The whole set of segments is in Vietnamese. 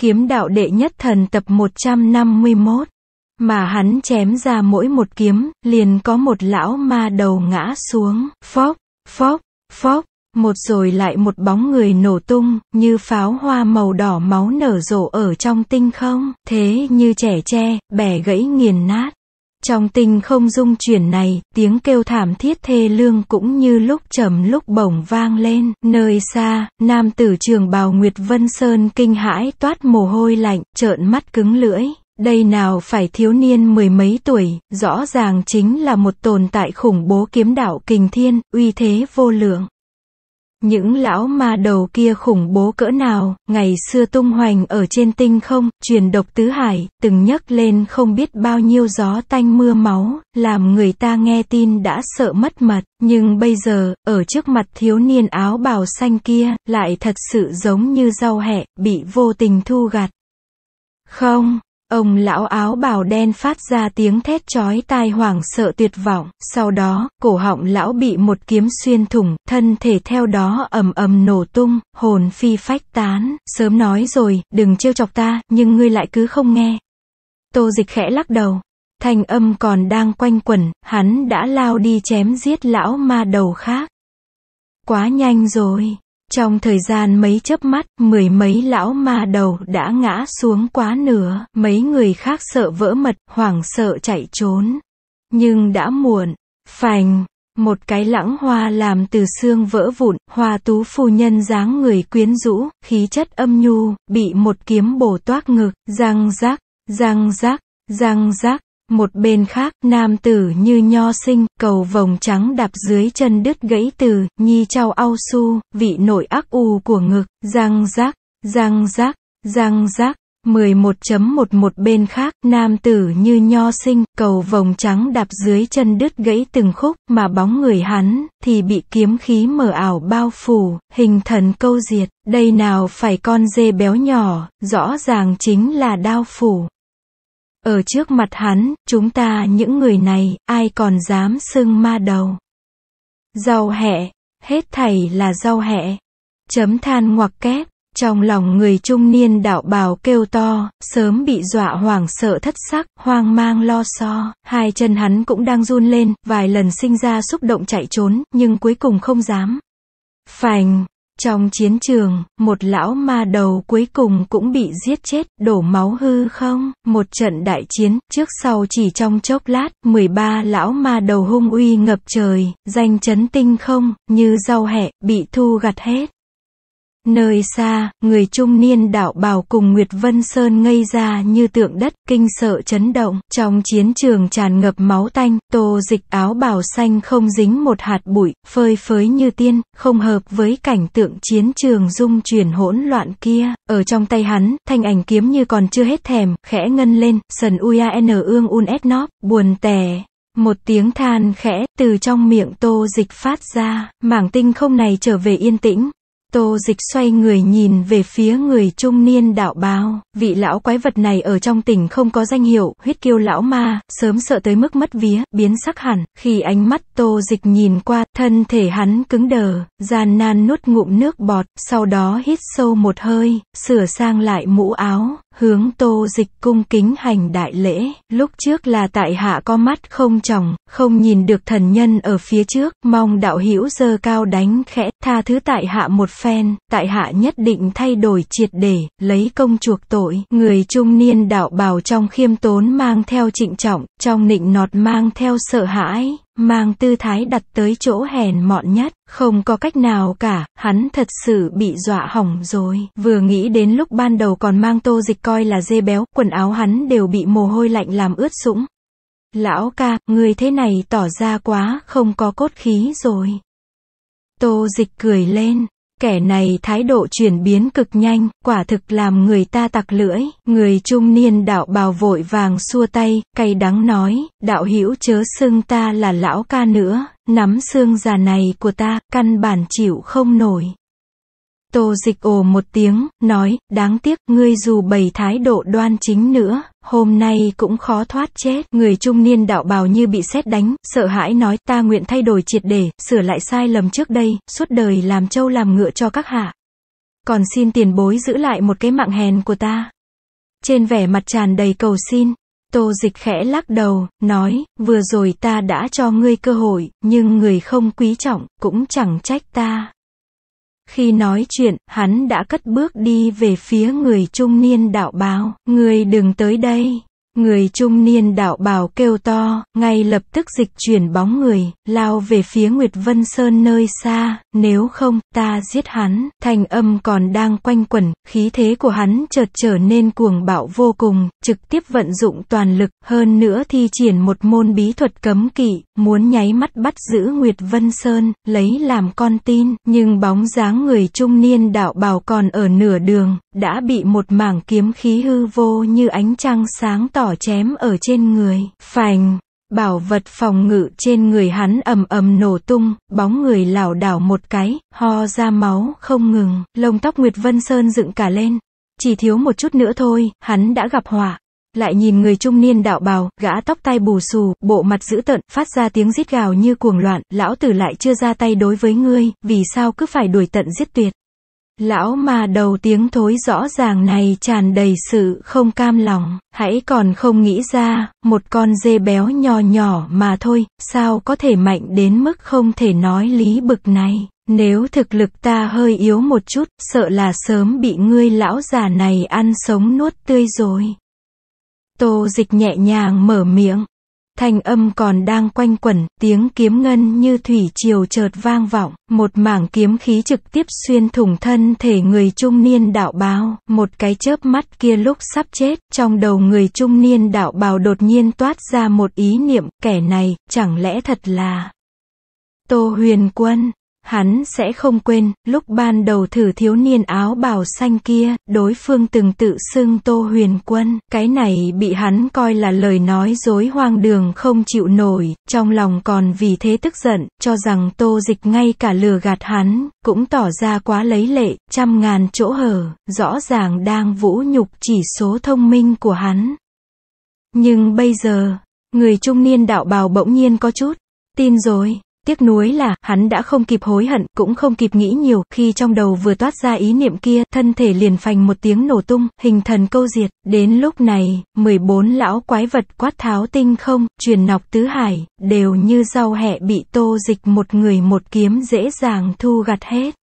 Kiếm đạo đệ nhất thần tập 151. Mà hắn chém ra mỗi một kiếm, liền có một lão ma đầu ngã xuống, phốc phốc phốc một rồi lại một bóng người nổ tung, như pháo hoa màu đỏ máu nở rộ ở trong tinh không, thế như trẻ tre, bẻ gãy nghiền nát. Trong tình không dung chuyển này, tiếng kêu thảm thiết thê lương cũng như lúc trầm lúc bổng vang lên, nơi xa, nam tử trường bào Nguyệt Vân Sơn kinh hãi toát mồ hôi lạnh, trợn mắt cứng lưỡi. Đây nào phải thiếu niên mười mấy tuổi, rõ ràng chính là một tồn tại khủng bố kiếm đạo kình thiên, uy thế vô lượng. Những lão ma đầu kia khủng bố cỡ nào, ngày xưa tung hoành ở trên tinh không, truyền độc tứ hải, từng nhấc lên không biết bao nhiêu gió tanh mưa máu, làm người ta nghe tin đã sợ mất mật, nhưng bây giờ, ở trước mặt thiếu niên áo bào xanh kia, lại thật sự giống như rau hẹ, bị vô tình thu gặt. Không, Ông lão áo bào đen phát ra tiếng thét chói tai hoảng sợ tuyệt vọng, sau đó, cổ họng lão bị một kiếm xuyên thủng, thân thể theo đó ầm ầm nổ tung, hồn phi phách tán, sớm nói rồi, đừng trêu chọc ta, nhưng ngươi lại cứ không nghe. Tô dịch khẽ lắc đầu, thanh âm còn đang quanh quẩn, hắn đã lao đi chém giết lão ma đầu khác. Quá nhanh rồi. Trong thời gian mấy chớp mắt, mười mấy lão ma đầu đã ngã xuống quá nửa, mấy người khác sợ vỡ mật, hoảng sợ chạy trốn. Nhưng đã muộn, phành, một cái lãng hoa làm từ xương vỡ vụn, hoa tú phu nhân dáng người quyến rũ, khí chất âm nhu, bị một kiếm bổ toát ngực, răng rác, răng rác, răng rác, một bên khác, nam tử như nho sinh, cầu vòng trắng đạp dưới chân đứt gãy từ, nhi trao ao su, vị nội ác u của ngực, răng rác, răng rác, răng rác. 11.11 bên khác, nam tử như nho sinh, cầu vòng trắng đạp dưới chân đứt gãy từng khúc, mà bóng người hắn, thì bị kiếm khí mờ ảo bao phủ, hình thần câu diệt, đây nào phải con dê béo nhỏ, rõ ràng chính là đao phủ. Ở trước mặt hắn, chúng ta những người này, ai còn dám xưng ma đầu. Rau hẹ, hết thầy là rau hẹ. Chấm than ngoặc kép, trong lòng người trung niên đạo bào kêu to, sớm bị dọa hoảng sợ thất sắc, hoang mang lo so, hai chân hắn cũng đang run lên, vài lần sinh ra xúc động chạy trốn, nhưng cuối cùng không dám. Phành, trong chiến trường, một lão ma đầu cuối cùng cũng bị giết chết, đổ máu hư không, một trận đại chiến, trước sau chỉ trong chốc lát, 13 lão ma đầu hung uy ngập trời, danh chấn tinh không, như rau hẹ, bị thu gặt hết. Nơi xa, người trung niên đạo bào cùng Nguyệt Vân Sơn ngây ra như tượng đất, kinh sợ chấn động, trong chiến trường tràn ngập máu tanh, tô dịch áo bào xanh không dính một hạt bụi, phơi phới như tiên, không hợp với cảnh tượng chiến trường dung chuyển hỗn loạn kia, ở trong tay hắn, thanh ảnh kiếm như còn chưa hết thèm, khẽ ngân lên, sần uia n ương un s nóp, buồn tè Một tiếng than khẽ từ trong miệng tô dịch phát ra, mảng tinh không này trở về yên tĩnh, Tô dịch xoay người nhìn về phía người trung niên đạo báo, vị lão quái vật này ở trong tỉnh không có danh hiệu, huyết kiêu lão ma, sớm sợ tới mức mất vía, biến sắc hẳn, khi ánh mắt tô dịch nhìn qua, thân thể hắn cứng đờ, gian nan nuốt ngụm nước bọt, sau đó hít sâu một hơi, sửa sang lại mũ áo, Hướng tô dịch cung kính hành đại lễ, lúc trước là tại hạ có mắt không tròng, không nhìn được thần nhân ở phía trước, mong đạo hữu dơ cao đánh khẽ, tha thứ tại hạ một phen, tại hạ nhất định thay đổi triệt để, lấy công chuộc tội. Người trung niên đạo bào trong khiêm tốn mang theo trịnh trọng, trong nịnh nọt mang theo sợ hãi, mang tư thái đặt tới chỗ hèn mọn nhất, không có cách nào cả, hắn thật sự bị dọa hỏng rồi. Vừa nghĩ đến lúc ban đầu còn mang tô dịch coi là dê béo, quần áo hắn đều bị mồ hôi lạnh làm ướt sũng. Lão ca, người thế này tỏ ra quá, không có cốt khí rồi. Tô dịch cười lên, kẻ này thái độ chuyển biến cực nhanh, quả thực làm người ta tặc lưỡi, người trung niên đạo bào vội vàng xua tay, cay đắng nói, đạo hữu chớ xưng ta là lão ca nữa, nắm xương già này của ta, căn bản chịu không nổi. Tô dịch ồ một tiếng, nói, đáng tiếc, ngươi dù bày thái độ đoan chính nữa, hôm nay cũng khó thoát chết. Người trung niên đạo bào như bị xét đánh, sợ hãi nói ta nguyện thay đổi triệt để, sửa lại sai lầm trước đây, suốt đời làm trâu làm ngựa cho các hạ. Còn xin tiền bối giữ lại một cái mạng hèn của ta. Trên vẻ mặt tràn đầy cầu xin, tô dịch khẽ lắc đầu, nói, vừa rồi ta đã cho ngươi cơ hội, nhưng người không quý trọng, cũng chẳng trách ta. Khi nói chuyện, hắn đã cất bước đi về phía người trung niên đạo báo, người đừng tới đây. Người trung niên đạo bào kêu to, ngay lập tức dịch chuyển bóng người, lao về phía Nguyệt Vân Sơn nơi xa, nếu không, ta giết hắn, thành âm còn đang quanh quẩn, khí thế của hắn chợt trở nên cuồng bạo vô cùng, trực tiếp vận dụng toàn lực, hơn nữa thi triển một môn bí thuật cấm kỵ, muốn nháy mắt bắt giữ Nguyệt Vân Sơn, lấy làm con tin, nhưng bóng dáng người trung niên đạo bào còn ở nửa đường, đã bị một mảng kiếm khí hư vô như ánh trăng sáng tỏ tỏ chém ở trên người, phành, bảo vật phòng ngự trên người hắn ầm ầm nổ tung, bóng người lảo đảo một cái, ho ra máu không ngừng, lông tóc Nguyệt Vân Sơn dựng cả lên. Chỉ thiếu một chút nữa thôi, hắn đã gặp họa. Lại nhìn người trung niên đạo bào, gã tóc tai bù xù, bộ mặt dữ tợn, phát ra tiếng rít gào như cuồng loạn, lão tử lại chưa ra tay đối với ngươi, vì sao cứ phải đuổi tận giết tuyệt. Lão mà đầu tiếng thối rõ ràng này tràn đầy sự không cam lòng, hãy còn không nghĩ ra, một con dê béo nhỏ nhỏ mà thôi, sao có thể mạnh đến mức không thể nói lý bực này. Nếu thực lực ta hơi yếu một chút, sợ là sớm bị ngươi lão già này ăn sống nuốt tươi rồi. Tô dịch nhẹ nhàng mở miệng. Thanh âm còn đang quanh quẩn, tiếng kiếm ngân như thủy triều chợt vang vọng, một mảng kiếm khí trực tiếp xuyên thủng thân thể người trung niên đạo bào, một cái chớp mắt kia lúc sắp chết, trong đầu người trung niên đạo bào đột nhiên toát ra một ý niệm, kẻ này, chẳng lẽ thật là Tô Huyền Quân Hắn sẽ không quên, lúc ban đầu thử thiếu niên áo bào xanh kia, đối phương từng tự xưng Tô Huyền Quân, cái này bị hắn coi là lời nói dối hoang đường không chịu nổi, trong lòng còn vì thế tức giận, cho rằng Tô Dịch ngay cả lừa gạt hắn, cũng tỏ ra quá lấy lệ, trăm ngàn chỗ hở, rõ ràng đang vũ nhục chỉ số thông minh của hắn. Nhưng bây giờ, người trung niên đạo bào bỗng nhiên có chút, tin rồi. Tiếc nuối là, hắn đã không kịp hối hận, cũng không kịp nghĩ nhiều, khi trong đầu vừa toát ra ý niệm kia, thân thể liền phành một tiếng nổ tung, hình thần câu diệt. Đến lúc này, 14 lão quái vật quát tháo tinh không, truyền nọc tứ hải, đều như rau hẹ bị tô dịch một người một kiếm dễ dàng thu gặt hết.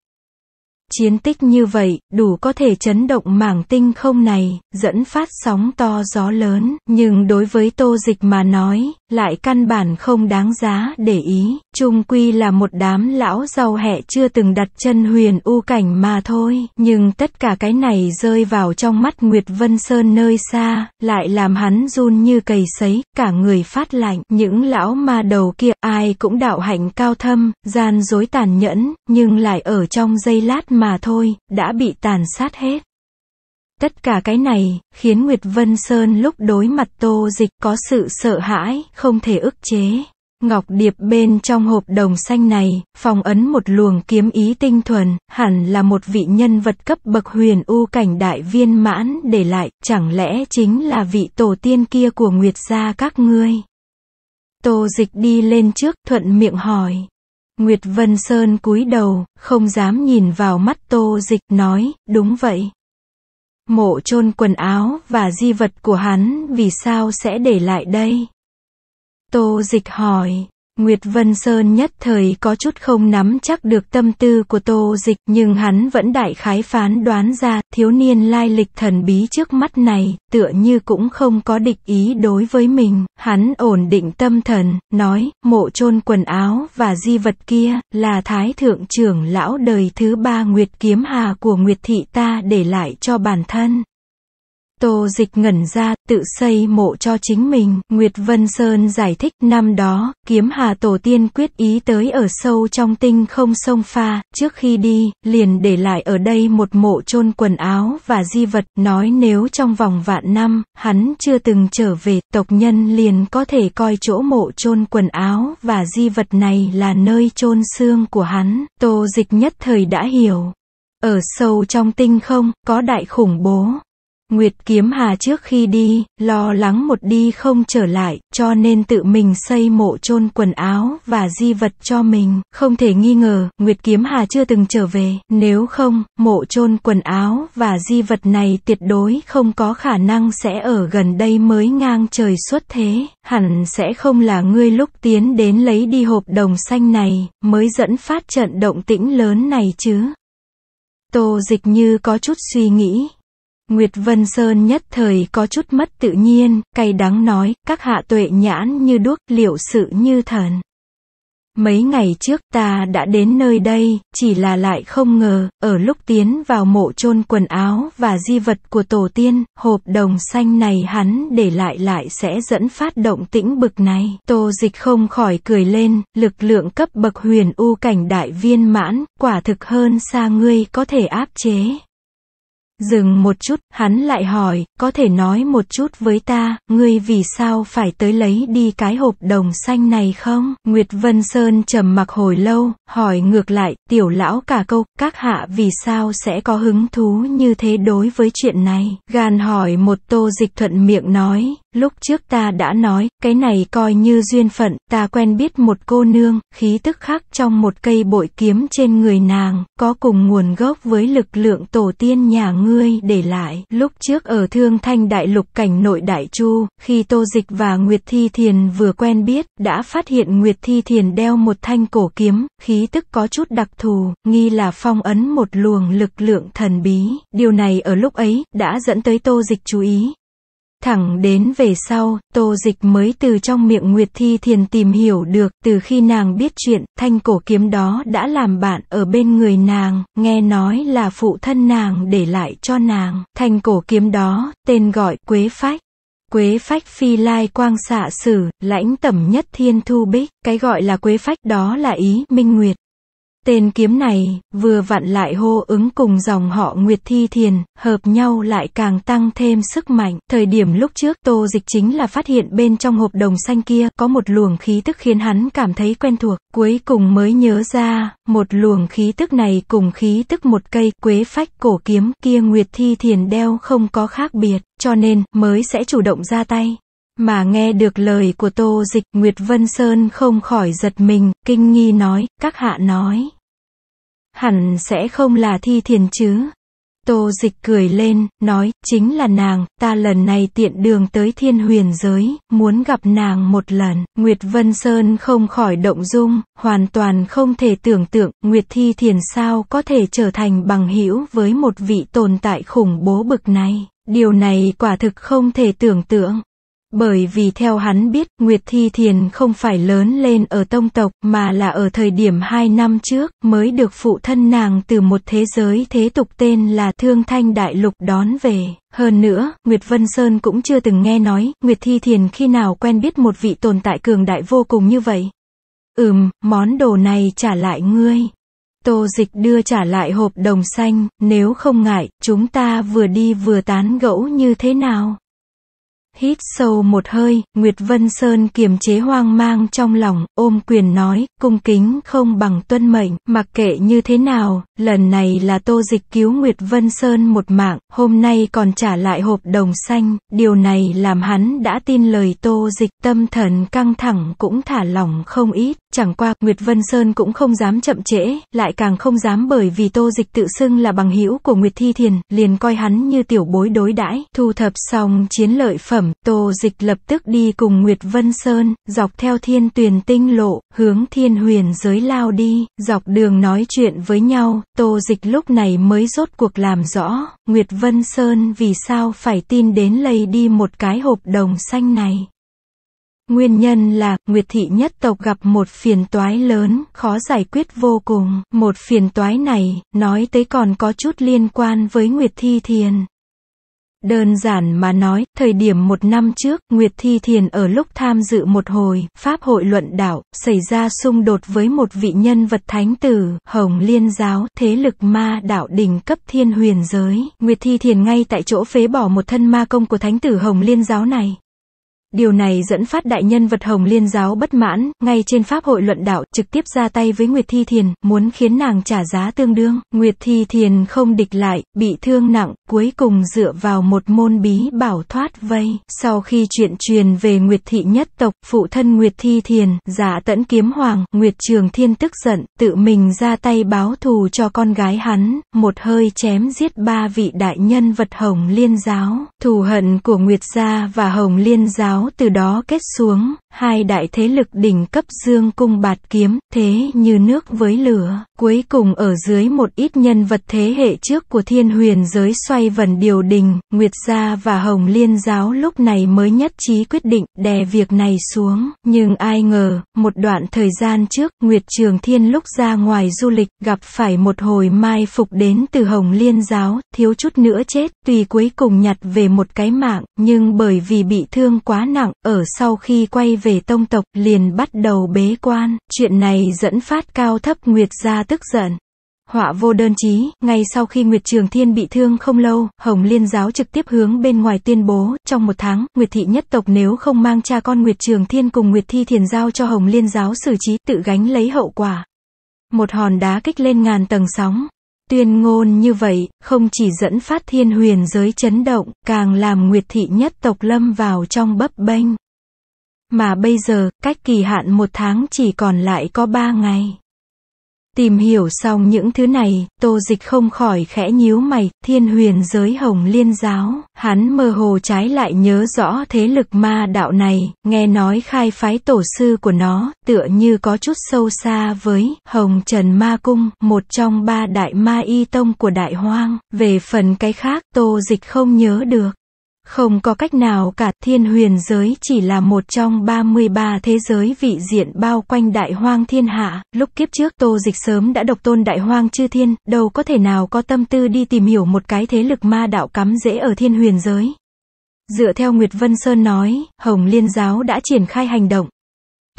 Chiến tích như vậy, đủ có thể chấn động mảng tinh không này, dẫn phát sóng to gió lớn, nhưng đối với tô dịch mà nói, lại căn bản không đáng giá để ý, trung quy là một đám lão giàu hẹ chưa từng đặt chân huyền u cảnh mà thôi, nhưng tất cả cái này rơi vào trong mắt Nguyệt Vân Sơn nơi xa, lại làm hắn run như cầy sấy, cả người phát lạnh, những lão ma đầu kia, ai cũng đạo hạnh cao thâm, gian dối tàn nhẫn, nhưng lại ở trong giây lát mà thôi, đã bị tàn sát hết. Tất cả cái này, khiến Nguyệt Vân Sơn lúc đối mặt tô dịch có sự sợ hãi, không thể ức chế. Ngọc Điệp bên trong hộp đồng xanh này, phong ấn một luồng kiếm ý tinh thuần, hẳn là một vị nhân vật cấp bậc huyền u cảnh đại viên mãn để lại, chẳng lẽ chính là vị tổ tiên kia của Nguyệt gia các ngươi? Tô dịch đi lên trước thuận miệng hỏi. Nguyệt Vân Sơn cúi đầu, không dám nhìn vào mắt tô dịch, nói, đúng vậy. Mộ chôn quần áo và di vật của hắn vì sao sẽ để lại đây? Tô dịch hỏi, Nguyệt Vân Sơn nhất thời có chút không nắm chắc được tâm tư của tô dịch nhưng hắn vẫn đại khái phán đoán ra thiếu niên lai lịch thần bí trước mắt này tựa như cũng không có địch ý đối với mình. Hắn ổn định tâm thần, nói mộ chôn quần áo và di vật kia là thái thượng trưởng lão đời thứ ba Nguyệt Kiếm Hà của Nguyệt Thị ta để lại cho bản thân. Tô dịch ngẩn ra, tự xây mộ cho chính mình, Nguyệt Vân Sơn giải thích, năm đó, kiếm hà tổ tiên quyết ý tới ở sâu trong tinh không sông pha, trước khi đi, liền để lại ở đây một mộ chôn quần áo và di vật, nói nếu trong vòng vạn năm, hắn chưa từng trở về, tộc nhân liền có thể coi chỗ mộ chôn quần áo và di vật này là nơi chôn xương của hắn, Tô dịch nhất thời đã hiểu. Ở sâu trong tinh không, có đại khủng bố, Nguyệt Kiếm Hà trước khi đi, lo lắng một đi không trở lại, cho nên tự mình xây mộ chôn quần áo và di vật cho mình. Không thể nghi ngờ, Nguyệt Kiếm Hà chưa từng trở về, nếu không, mộ chôn quần áo và di vật này tuyệt đối không có khả năng sẽ ở gần đây mới ngang trời xuất thế. Hẳn sẽ không là ngươi lúc tiến đến lấy đi hộp đồng xanh này, mới dẫn phát trận động tĩnh lớn này chứ. Tô dịch như có chút suy nghĩ, Nguyệt Vân Sơn nhất thời có chút mất tự nhiên, cay đắng nói, các hạ tuệ nhãn như đuốc, liệu sự như thần. Mấy ngày trước ta đã đến nơi đây, chỉ là lại không ngờ, ở lúc tiến vào mộ chôn quần áo và di vật của tổ tiên, hộp đồng xanh này hắn để lại lại sẽ dẫn phát động tĩnh bực này. Tô dịch không khỏi cười lên, lực lượng cấp bậc huyền u cảnh đại viên mãn, quả thực hơn xa ngươi có thể áp chế. Dừng một chút, hắn lại hỏi, có thể nói một chút với ta, ngươi vì sao phải tới lấy đi cái hộp đồng xanh này không? Nguyệt Vân Sơn trầm mặc hồi lâu, hỏi ngược lại, tiểu lão cả câu, các hạ vì sao sẽ có hứng thú như thế đối với chuyện này? Gàn hỏi một tô dịch thuận miệng nói, lúc trước ta đã nói, cái này coi như duyên phận, ta quen biết một cô nương, khí tức khác trong một cây bội kiếm trên người nàng, có cùng nguồn gốc với lực lượng tổ tiên nhà ngươi để lại. Lúc trước ở Thương Thanh Đại Lục cảnh nội Đại Chu, khi Tô Dịch và Nguyệt Thi Thiền vừa quen biết, đã phát hiện Nguyệt Thi Thiền đeo một thanh cổ kiếm, khí tức có chút đặc thù, nghi là phong ấn một luồng lực lượng thần bí. Điều này ở lúc ấy, đã dẫn tới Tô Dịch chú ý, Thẳng đến về sau, tô dịch mới từ trong miệng Nguyệt Thi Thiền tìm hiểu được, từ khi nàng biết chuyện, thanh cổ kiếm đó đã làm bạn ở bên người nàng, nghe nói là phụ thân nàng để lại cho nàng. Thanh cổ kiếm đó, tên gọi Quế Phách. Quế phách phi lai quang xạ sử, lãnh tẩm nhất thiên thu bích, cái gọi là quế phách đó là ý minh nguyệt, Tên kiếm này, vừa vặn lại hô ứng cùng dòng họ Nguyệt Thi Thiền, hợp nhau lại càng tăng thêm sức mạnh. Thời điểm lúc trước tô dịch chính là phát hiện bên trong hộp đồng xanh kia có một luồng khí tức khiến hắn cảm thấy quen thuộc. Cuối cùng mới nhớ ra, một luồng khí tức này cùng khí tức một cây quế phách cổ kiếm kia Nguyệt Thi Thiền đeo không có khác biệt, cho nên mới sẽ chủ động ra tay. Mà nghe được lời của Tô Dịch, Nguyệt Vân Sơn không khỏi giật mình, kinh nghi nói, các hạ nói hẳn sẽ không là thi thiền chứ. Tô dịch cười lên, nói, chính là nàng, ta lần này tiện đường tới thiên huyền giới, muốn gặp nàng một lần, Nguyệt Vân Sơn không khỏi động dung, hoàn toàn không thể tưởng tượng, Nguyệt Thi Thiền sao có thể trở thành bằng hữu với một vị tồn tại khủng bố bực này, điều này quả thực không thể tưởng tượng. Bởi vì theo hắn biết, Nguyệt Thi Thiền không phải lớn lên ở tông tộc mà là ở thời điểm 2 năm trước mới được phụ thân nàng từ một thế giới thế tục tên là Thương Thanh Đại Lục đón về. Hơn nữa, Nguyệt Vân Sơn cũng chưa từng nghe nói Nguyệt Thi Thiền khi nào quen biết một vị tồn tại cường đại vô cùng như vậy. Ừm, món đồ này trả lại ngươi. Tô dịch đưa trả lại hộp đồng xanh, nếu không ngại, chúng ta vừa đi vừa tán gẫu như thế nào? Hít sâu một hơi, Nguyệt Vân Sơn kiềm chế hoang mang trong lòng, ôm quyền nói, cung kính không bằng tuân mệnh, mặc kệ như thế nào, lần này là tô dịch cứu Nguyệt Vân Sơn một mạng, hôm nay còn trả lại hộp đồng xanh, điều này làm hắn đã tin lời tô dịch tâm thần căng thẳng cũng thả lỏng không ít, chẳng qua Nguyệt Vân Sơn cũng không dám chậm trễ, lại càng không dám bởi vì tô dịch tự xưng là bằng hữu của Nguyệt Thi Thiền, liền coi hắn như tiểu bối đối đãi, thu thập xong chiến lợi phẩm phẩm, Tô Dịch lập tức đi cùng Nguyệt Vân Sơn, dọc theo thiên tuyền tinh lộ, hướng thiên huyền giới lao đi, dọc đường nói chuyện với nhau, Tô Dịch lúc này mới rốt cuộc làm rõ, Nguyệt Vân Sơn vì sao phải tin đến lây đi một cái hộp đồng xanh này. Nguyên nhân là, Nguyệt Thị nhất tộc gặp một phiền toái lớn, khó giải quyết vô cùng. Một phiền toái này, nói tới còn có chút liên quan với Nguyệt Thi Thiền, Đơn giản mà nói, thời điểm một năm trước, Nguyệt Thi Thiền ở lúc tham dự một hồi, Pháp hội luận đạo, xảy ra xung đột với một vị nhân vật thánh tử, Hồng Liên Giáo, thế lực ma đạo đỉnh cấp thiên huyền giới. Nguyệt Thi Thiền ngay tại chỗ phế bỏ một thân ma công của thánh tử Hồng Liên Giáo này. Điều này dẫn phát đại nhân vật Hồng Liên giáo bất mãn, ngay trên Pháp hội luận đạo, trực tiếp ra tay với Nguyệt Thi Thiền, muốn khiến nàng trả giá tương đương. Nguyệt Thi Thiền không địch lại, bị thương nặng, cuối cùng dựa vào một môn bí bảo thoát vây. Sau khi chuyện truyền về Nguyệt Thị nhất tộc, phụ thân Nguyệt Thi Thiền, giả tẫn kiếm hoàng, Nguyệt Trường Thiên tức giận, tự mình ra tay báo thù cho con gái hắn, một hơi chém giết ba vị đại nhân vật Hồng Liên giáo. Thù hận của Nguyệt gia và Hồng Liên giáo từ đó kết xuống, hai đại thế lực đỉnh cấp dương cung bạt kiếm, thế như nước với lửa, cuối cùng ở dưới một ít nhân vật thế hệ trước của thiên huyền giới xoay vần điều đình, Nguyệt Gia và Hồng Liên Giáo lúc này mới nhất trí quyết định đè việc này xuống, nhưng ai ngờ, một đoạn thời gian trước, Nguyệt Trường Thiên lúc ra ngoài du lịch, gặp phải một hồi mai phục đến từ Hồng Liên Giáo, thiếu chút nữa chết, tùy cuối cùng nhặt về một cái mạng, nhưng bởi vì bị thương quá nặng, ở sau khi quay về tông tộc, liền bắt đầu bế quan, chuyện này dẫn phát cao thấp Nguyệt gia tức giận. Họa vô đơn chí, ngay sau khi Nguyệt Trường Thiên bị thương không lâu, Hồng Liên giáo trực tiếp hướng bên ngoài tuyên bố, trong một tháng, Nguyệt thị nhất tộc nếu không mang cha con Nguyệt Trường Thiên cùng Nguyệt Thi Thiền giao cho Hồng Liên giáo xử trí, tự gánh lấy hậu quả. Một hòn đá kích lên ngàn tầng sóng, Tuyên ngôn như vậy, không chỉ dẫn phát thiên huyền giới chấn động, càng làm Nguyệt thị nhất tộc lâm vào trong bấp bênh. Mà bây giờ, cách kỳ hạn một tháng chỉ còn lại có ba ngày. Tìm hiểu xong những thứ này, tô dịch không khỏi khẽ nhíu mày, thiên huyền giới hồng liên giáo, hắn mơ hồ trái lại nhớ rõ thế lực ma đạo này, nghe nói khai phái tổ sư của nó, tựa như có chút sâu xa với hồng trần ma cung, một trong ba đại ma y tông của đại hoang, về phần cái khác tô dịch không nhớ được. Không có cách nào cả, thiên huyền giới chỉ là một trong 33 thế giới vị diện bao quanh đại hoang thiên hạ, lúc kiếp trước tô dịch sớm đã độc tôn đại hoang chư thiên, đâu có thể nào có tâm tư đi tìm hiểu một cái thế lực ma đạo cắm dễ ở thiên huyền giới. Dựa theo Nguyệt Vân Sơn nói, Hồng Liên Giáo đã triển khai hành động,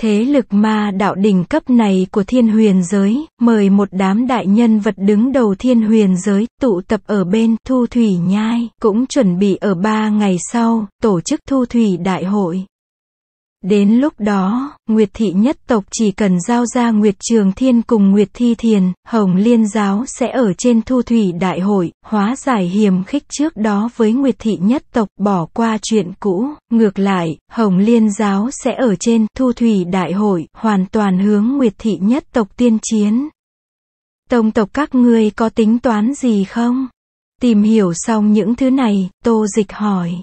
Thế lực ma đạo đỉnh cấp này của thiên huyền giới, mời một đám đại nhân vật đứng đầu thiên huyền giới, tụ tập ở bên Thu Thủy Nhai, cũng chuẩn bị ở ba ngày sau, tổ chức Thu Thủy Đại hội. Đến lúc đó, Nguyệt Thị nhất tộc chỉ cần giao ra Nguyệt Trường Thiên cùng Nguyệt Thi Thiền, Hồng Liên Giáo sẽ ở trên thu thủy đại hội, hóa giải hiềm khích trước đó với Nguyệt Thị nhất tộc bỏ qua chuyện cũ. Ngược lại, Hồng Liên Giáo sẽ ở trên thu thủy đại hội, hoàn toàn hướng Nguyệt Thị nhất tộc tiên chiến. Tông tộc các ngươi có tính toán gì không? Tìm hiểu xong những thứ này, Tô Dịch hỏi.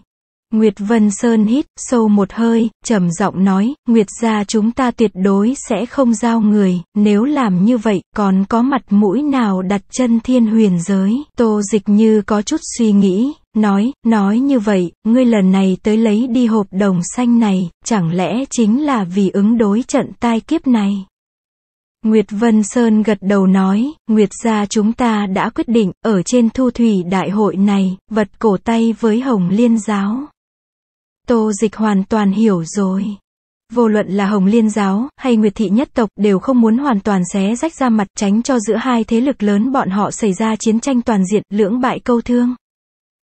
Nguyệt Vân Sơn hít sâu một hơi, trầm giọng nói, Nguyệt gia chúng ta tuyệt đối sẽ không giao người, nếu làm như vậy còn có mặt mũi nào đặt chân thiên huyền giới. Tô dịch như có chút suy nghĩ, nói, nói như vậy, ngươi lần này tới lấy đi hộp đồng xanh này, chẳng lẽ chính là vì ứng đối trận tai kiếp này? Nguyệt Vân Sơn gật đầu nói, Nguyệt gia chúng ta đã quyết định, ở trên thu thủy đại hội này, vật cổ tay với Hồng Liên giáo. Tô dịch hoàn toàn hiểu rồi. Vô luận là Hồng Liên giáo hay Nguyệt thị nhất tộc đều không muốn hoàn toàn xé rách ra mặt tránh cho giữa hai thế lực lớn bọn họ xảy ra chiến tranh toàn diện, lưỡng bại câu thương.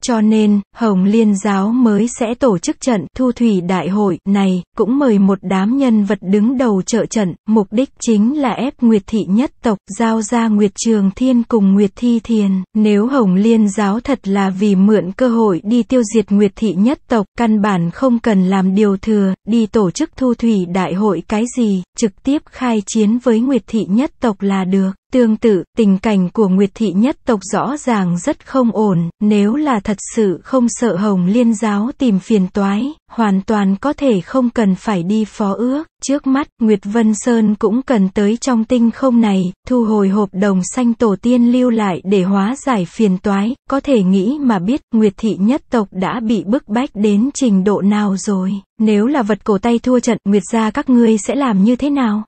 Cho nên, Hồng Liên giáo mới sẽ tổ chức trận thu thủy đại hội này, cũng mời một đám nhân vật đứng đầu trợ trận, mục đích chính là ép Nguyệt Thị nhất tộc, giao ra Nguyệt Trường Thiên cùng Nguyệt Thi Thiền. Nếu Hồng Liên giáo thật là vì mượn cơ hội đi tiêu diệt Nguyệt Thị nhất tộc, căn bản không cần làm điều thừa, đi tổ chức thu thủy đại hội cái gì, trực tiếp khai chiến với Nguyệt Thị nhất tộc là được. Tương tự, tình cảnh của Nguyệt Thị nhất tộc rõ ràng rất không ổn, nếu là thật sự không sợ Hồng Liên giáo tìm phiền toái, hoàn toàn có thể không cần phải đi phó ước. Trước mắt, Nguyệt Vân Sơn cũng cần tới trong tinh không này, thu hồi hộp đồng xanh tổ tiên lưu lại để hóa giải phiền toái, có thể nghĩ mà biết Nguyệt Thị nhất tộc đã bị bức bách đến trình độ nào rồi. Nếu là vật cổ tay thua trận, Nguyệt gia các ngươi sẽ làm như thế nào?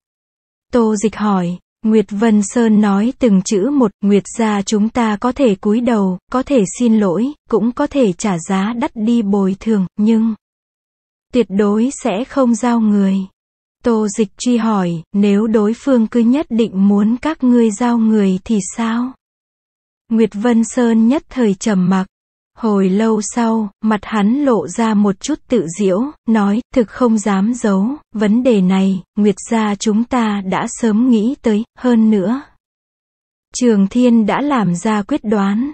Tô dịch hỏi, Nguyệt Vân Sơn nói từng chữ một, Nguyệt gia chúng ta có thể cúi đầu, có thể xin lỗi, cũng có thể trả giá đắt đi bồi thường, nhưng tuyệt đối sẽ không giao người. Tô dịch truy hỏi, nếu đối phương cứ nhất định muốn các ngươi giao người thì sao? Nguyệt Vân Sơn nhất thời trầm mặc, Hồi lâu sau, mặt hắn lộ ra một chút tự diễu, nói, thực không dám giấu, vấn đề này, Nguyệt gia chúng ta đã sớm nghĩ tới, hơn nữa. Trường Thiên đã làm ra quyết đoán,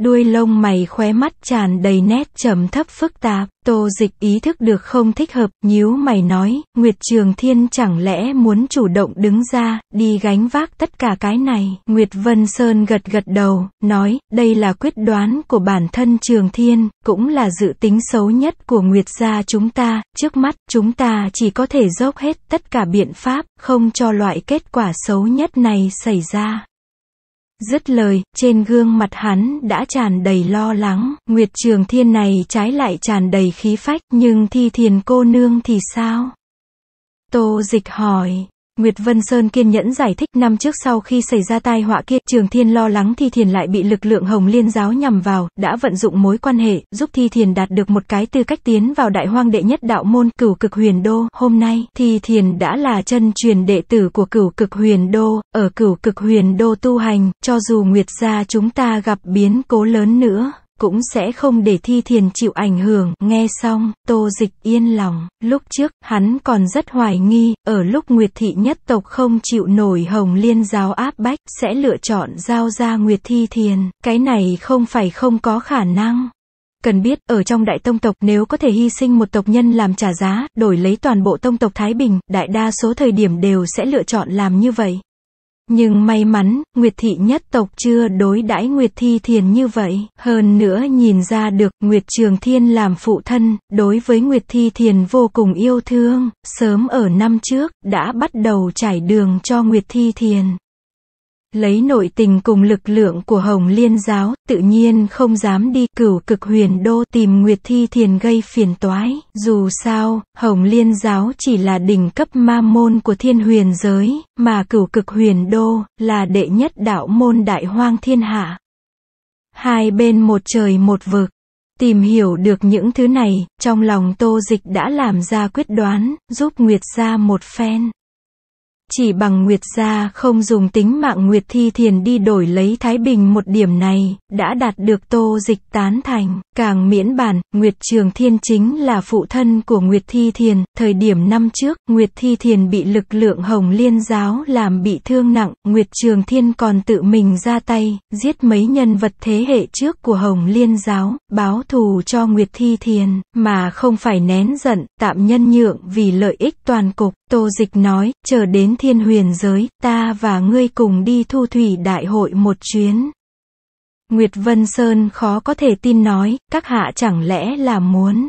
đuôi lông mày khóe mắt tràn đầy nét trầm thấp phức tạp, tô dịch ý thức được không thích hợp, nhíu mày nói, Nguyệt Trường Thiên chẳng lẽ muốn chủ động đứng ra, đi gánh vác tất cả cái này, Nguyệt Vân Sơn gật gật đầu, nói, đây là quyết đoán của bản thân Trường Thiên, cũng là dự tính xấu nhất của Nguyệt gia chúng ta, trước mắt, chúng ta chỉ có thể dốc hết tất cả biện pháp, không cho loại kết quả xấu nhất này xảy ra. Dứt lời, trên gương mặt hắn đã tràn đầy lo lắng, Nguyệt Trường Thiên này trái lại tràn đầy khí phách, nhưng thi thiền cô nương thì sao? Tô dịch hỏi, Nguyệt Vân Sơn kiên nhẫn giải thích năm trước sau khi xảy ra tai họa kia, Trường Thiên lo lắng Thi Thiền lại bị lực lượng Hồng Liên giáo nhằm vào, đã vận dụng mối quan hệ, giúp Thi Thiền đạt được một cái tư cách tiến vào đại hoang đệ nhất đạo môn cửu cực huyền đô. Hôm nay, Thi Thiền đã là chân truyền đệ tử của cửu cực huyền đô, ở cửu cực huyền đô tu hành, cho dù Nguyệt gia chúng ta gặp biến cố lớn nữa cũng sẽ không để thi thiền chịu ảnh hưởng. Nghe xong, tô dịch yên lòng, lúc trước, hắn còn rất hoài nghi, ở lúc Nguyệt Thị nhất tộc không chịu nổi hồng liên giáo áp bách, sẽ lựa chọn giao ra Nguyệt Thi thiền, cái này không phải không có khả năng. Cần biết, ở trong đại tông tộc nếu có thể hy sinh một tộc nhân làm trả giá, đổi lấy toàn bộ tông tộc Thái Bình, đại đa số thời điểm đều sẽ lựa chọn làm như vậy. Nhưng may mắn, Nguyệt thị nhất tộc chưa đối đãi Nguyệt Thi Thiền như vậy. Hơn nữa nhìn ra được Nguyệt Trường Thiên làm phụ thân, đối với Nguyệt Thi Thiền vô cùng yêu thương, sớm ở năm trước, đã bắt đầu trải đường cho Nguyệt Thi Thiền. Lấy nội tình cùng lực lượng của Hồng Liên giáo, tự nhiên không dám đi cửu cực huyền đô tìm Nguyệt Thi Thiền gây phiền toái. Dù sao, Hồng Liên giáo chỉ là đỉnh cấp ma môn của thiên huyền giới, mà cửu cực huyền đô là đệ nhất đạo môn đại hoang thiên hạ. Hai bên một trời một vực. Tìm hiểu được những thứ này, trong lòng tô dịch đã làm ra quyết đoán, giúp Nguyệt ra một phen. Chỉ bằng Nguyệt gia không dùng tính mạng Nguyệt Thi Thiền đi đổi lấy Thái Bình một điểm này, đã đạt được tô dịch tán thành. Càng miễn bàn, Nguyệt Trường Thiên chính là phụ thân của Nguyệt Thi Thiền. Thời điểm năm trước, Nguyệt Thi Thiền bị lực lượng Hồng Liên giáo làm bị thương nặng, Nguyệt Trường Thiên còn tự mình ra tay, giết mấy nhân vật thế hệ trước của Hồng Liên giáo, báo thù cho Nguyệt Thi Thiền, mà không phải nén giận, tạm nhân nhượng vì lợi ích toàn cục. Tô dịch nói, chờ đến thiên huyền giới, ta và ngươi cùng đi thu thủy đại hội một chuyến. Nguyệt Vân Sơn khó có thể tin nói, các hạ chẳng lẽ là muốn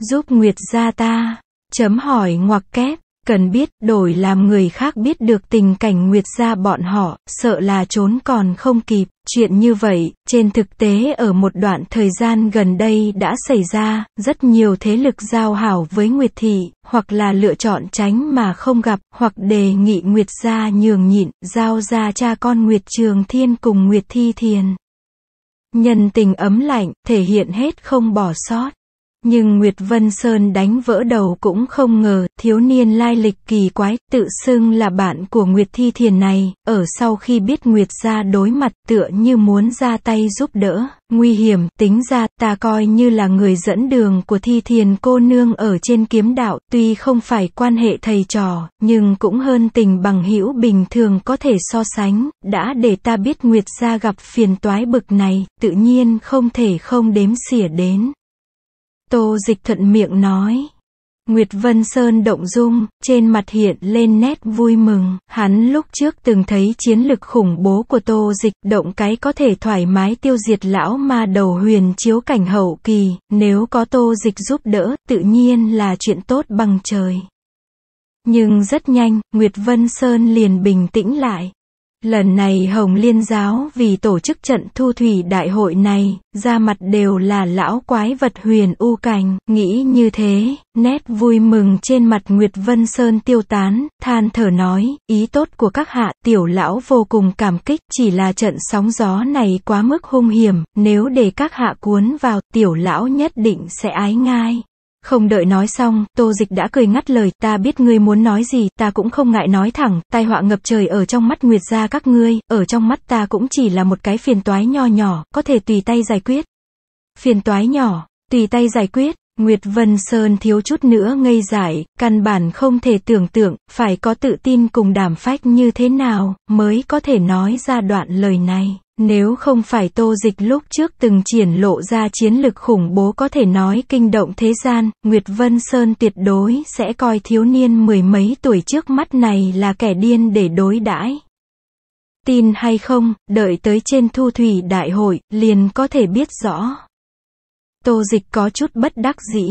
giúp Nguyệt gia ta, chấm hỏi ngoặc kép, cần biết đổi làm người khác biết được tình cảnh nguyệt gia bọn họ, sợ là trốn còn không kịp. Chuyện như vậy, trên thực tế ở một đoạn thời gian gần đây đã xảy ra, rất nhiều thế lực giao hảo với Nguyệt Thị, hoặc là lựa chọn tránh mà không gặp, hoặc đề nghị Nguyệt gia nhường nhịn, giao ra cha con Nguyệt Trường Thiên cùng Nguyệt Thi Thiền. Nhân tình ấm lạnh, thể hiện hết không bỏ sót. Nhưng Nguyệt Vân Sơn đánh vỡ đầu cũng không ngờ, thiếu niên lai lịch kỳ quái, tự xưng là bạn của Nguyệt Thi Thiền này, ở sau khi biết Nguyệt ra đối mặt tựa như muốn ra tay giúp đỡ, nguy hiểm, tính ra, ta coi như là người dẫn đường của Thi Thiền cô nương ở trên kiếm đạo, tuy không phải quan hệ thầy trò, nhưng cũng hơn tình bằng hữu bình thường có thể so sánh, đã để ta biết Nguyệt ra gặp phiền toái bực này, tự nhiên không thể không đếm xỉa đến. Tô dịch thuận miệng nói. Nguyệt Vân Sơn động dung, trên mặt hiện lên nét vui mừng, hắn lúc trước từng thấy chiến lực khủng bố của tô dịch, động cái có thể thoải mái tiêu diệt lão ma đầu huyền chiếu cảnh hậu kỳ, nếu có tô dịch giúp đỡ, tự nhiên là chuyện tốt bằng trời. Nhưng rất nhanh, Nguyệt Vân Sơn liền bình tĩnh lại. Lần này Hồng Liên giáo vì tổ chức trận thu thủy đại hội này, ra mặt đều là lão quái vật huyền u cảnh nghĩ như thế, nét vui mừng trên mặt Nguyệt Vân Sơn tiêu tán, than thở nói, ý tốt của các hạ tiểu lão vô cùng cảm kích, chỉ là trận sóng gió này quá mức hung hiểm, nếu để các hạ cuốn vào tiểu lão nhất định sẽ ái ngai. Không đợi nói xong, tô dịch đã cười ngắt lời, ta biết ngươi muốn nói gì, ta cũng không ngại nói thẳng, tai họa ngập trời ở trong mắt nguyệt gia các ngươi, ở trong mắt ta cũng chỉ là một cái phiền toái nho nhỏ, có thể tùy tay giải quyết. Phiền toái nhỏ, tùy tay giải quyết, Nguyệt Vân Sơn thiếu chút nữa ngây dại, căn bản không thể tưởng tượng, phải có tự tin cùng đảm phách như thế nào, mới có thể nói ra đoạn lời này. Nếu không phải tô dịch lúc trước từng triển lộ ra chiến lực khủng bố có thể nói kinh động thế gian, Nguyệt Vân Sơn tuyệt đối sẽ coi thiếu niên mười mấy tuổi trước mắt này là kẻ điên để đối đãi. Tin hay không, đợi tới trên thu thủy đại hội, liền có thể biết rõ. Tô dịch có chút bất đắc dĩ.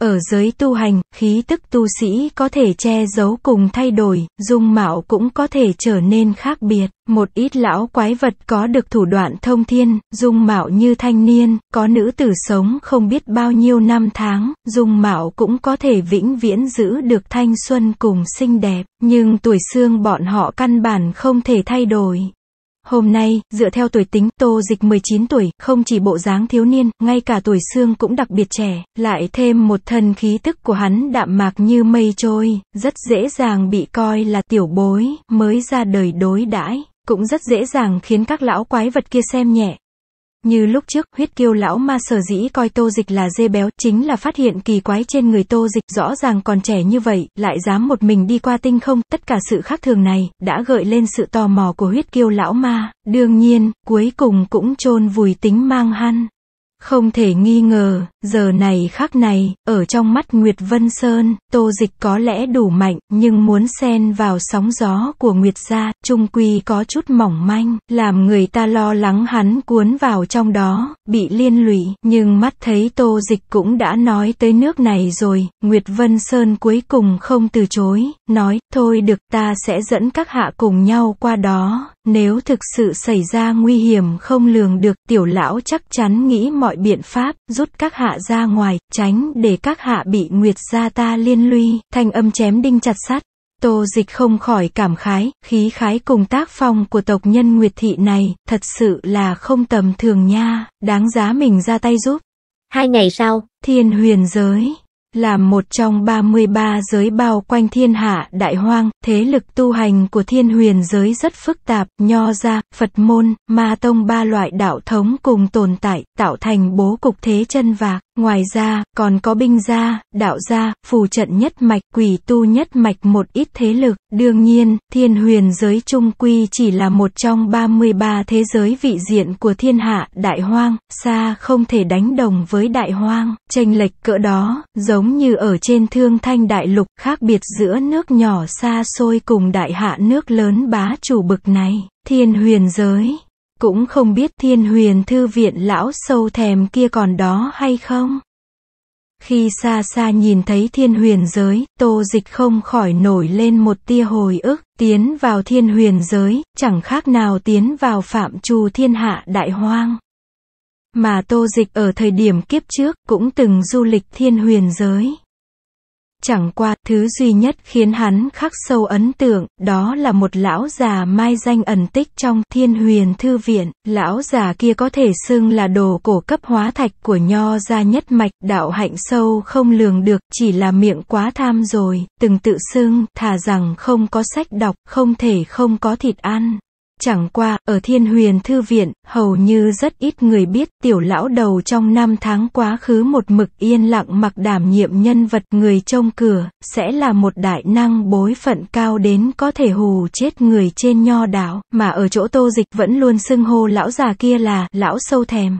Ở giới tu hành, khí tức tu sĩ có thể che giấu cùng thay đổi, dung mạo cũng có thể trở nên khác biệt. Một ít lão quái vật có được thủ đoạn thông thiên, dung mạo như thanh niên, có nữ tử sống không biết bao nhiêu năm tháng, dung mạo cũng có thể vĩnh viễn giữ được thanh xuân cùng xinh đẹp, nhưng tuổi xương bọn họ căn bản không thể thay đổi. Hôm nay, dựa theo tuổi tính, Tô Dịch 19 tuổi, không chỉ bộ dáng thiếu niên, ngay cả tuổi xương cũng đặc biệt trẻ, lại thêm một thân khí tức của hắn đạm mạc như mây trôi, rất dễ dàng bị coi là tiểu bối, mới ra đời đối đãi cũng rất dễ dàng khiến các lão quái vật kia xem nhẹ, như lúc trước, huyết kiêu lão ma sở dĩ coi tô dịch là dê béo, chính là phát hiện kỳ quái trên người tô dịch rõ ràng còn trẻ như vậy, lại dám một mình đi qua tinh không, tất cả sự khác thường này, đã gợi lên sự tò mò của huyết kiêu lão ma, đương nhiên, cuối cùng cũng chôn vùi tính mang han. Không thể nghi ngờ, giờ này khắc này, ở trong mắt Nguyệt Vân Sơn, tô dịch có lẽ đủ mạnh, nhưng muốn xen vào sóng gió của Nguyệt gia, trung quy có chút mỏng manh, làm người ta lo lắng hắn cuốn vào trong đó, bị liên lụy. Nhưng mắt thấy tô dịch cũng đã nói tới nước này rồi, Nguyệt Vân Sơn cuối cùng không từ chối, nói, thôi được ta sẽ dẫn các hạ cùng nhau qua đó, nếu thực sự xảy ra nguy hiểm không lường được, tiểu lão chắc chắn nghĩ mọi biện pháp, rút các hạ ra ngoài, tránh để các hạ bị nguyệt gia ta liên lụy, thanh âm chém đinh chặt sắt. Tô dịch không khỏi cảm khái, khí khái cùng tác phong của tộc nhân Nguyệt Thị này, thật sự là không tầm thường nha, đáng giá mình ra tay giúp. Hai ngày sau, thiên huyền giới là một trong 33 giới bao quanh thiên hạ đại hoang, thế lực tu hành của thiên huyền giới rất phức tạp, nho gia, Phật môn, ma tông ba loại đạo thống cùng tồn tại, tạo thành bố cục thế chân vạc. Ngoài ra, còn có binh gia, đạo gia, phù trận nhất mạch, quỷ tu nhất mạch một ít thế lực. Đương nhiên, thiên huyền giới trung quy chỉ là một trong 33 thế giới vị diện của thiên hạ, đại hoang, xa không thể đánh đồng với đại hoang. Tranh lệch cỡ đó, giống như ở trên thương thanh đại lục, khác biệt giữa nước nhỏ xa xôi cùng đại hạ nước lớn bá chủ bực này. Thiên huyền giới cũng không biết thiên huyền thư viện lão sâu thèm kia còn đó hay không. Khi xa xa nhìn thấy thiên huyền giới, tô dịch không khỏi nổi lên một tia hồi ức, tiến vào thiên huyền giới, chẳng khác nào tiến vào phạm trù thiên hạ đại hoang. Mà tô dịch ở thời điểm kiếp trước cũng từng du lịch thiên huyền giới. Chẳng qua, thứ duy nhất khiến hắn khắc sâu ấn tượng, đó là một lão già mai danh ẩn tích trong thiên huyền thư viện. Lão già kia có thể xưng là đồ cổ cấp hóa thạch của nho gia nhất mạch, đạo hạnh sâu không lường được, chỉ là miệng quá tham rồi, từng tự xưng, thà rằng không có sách đọc, không thể không có thịt ăn. Chẳng qua, ở Thiên Huyền Thư Viện, hầu như rất ít người biết tiểu lão đầu trong năm tháng quá khứ một mực yên lặng mặc đảm nhiệm nhân vật người trông cửa, sẽ là một đại năng bối phận cao đến có thể hù chết người trên nho đảo, mà ở chỗ tô dịch vẫn luôn xưng hô lão già kia là lão sâu thèm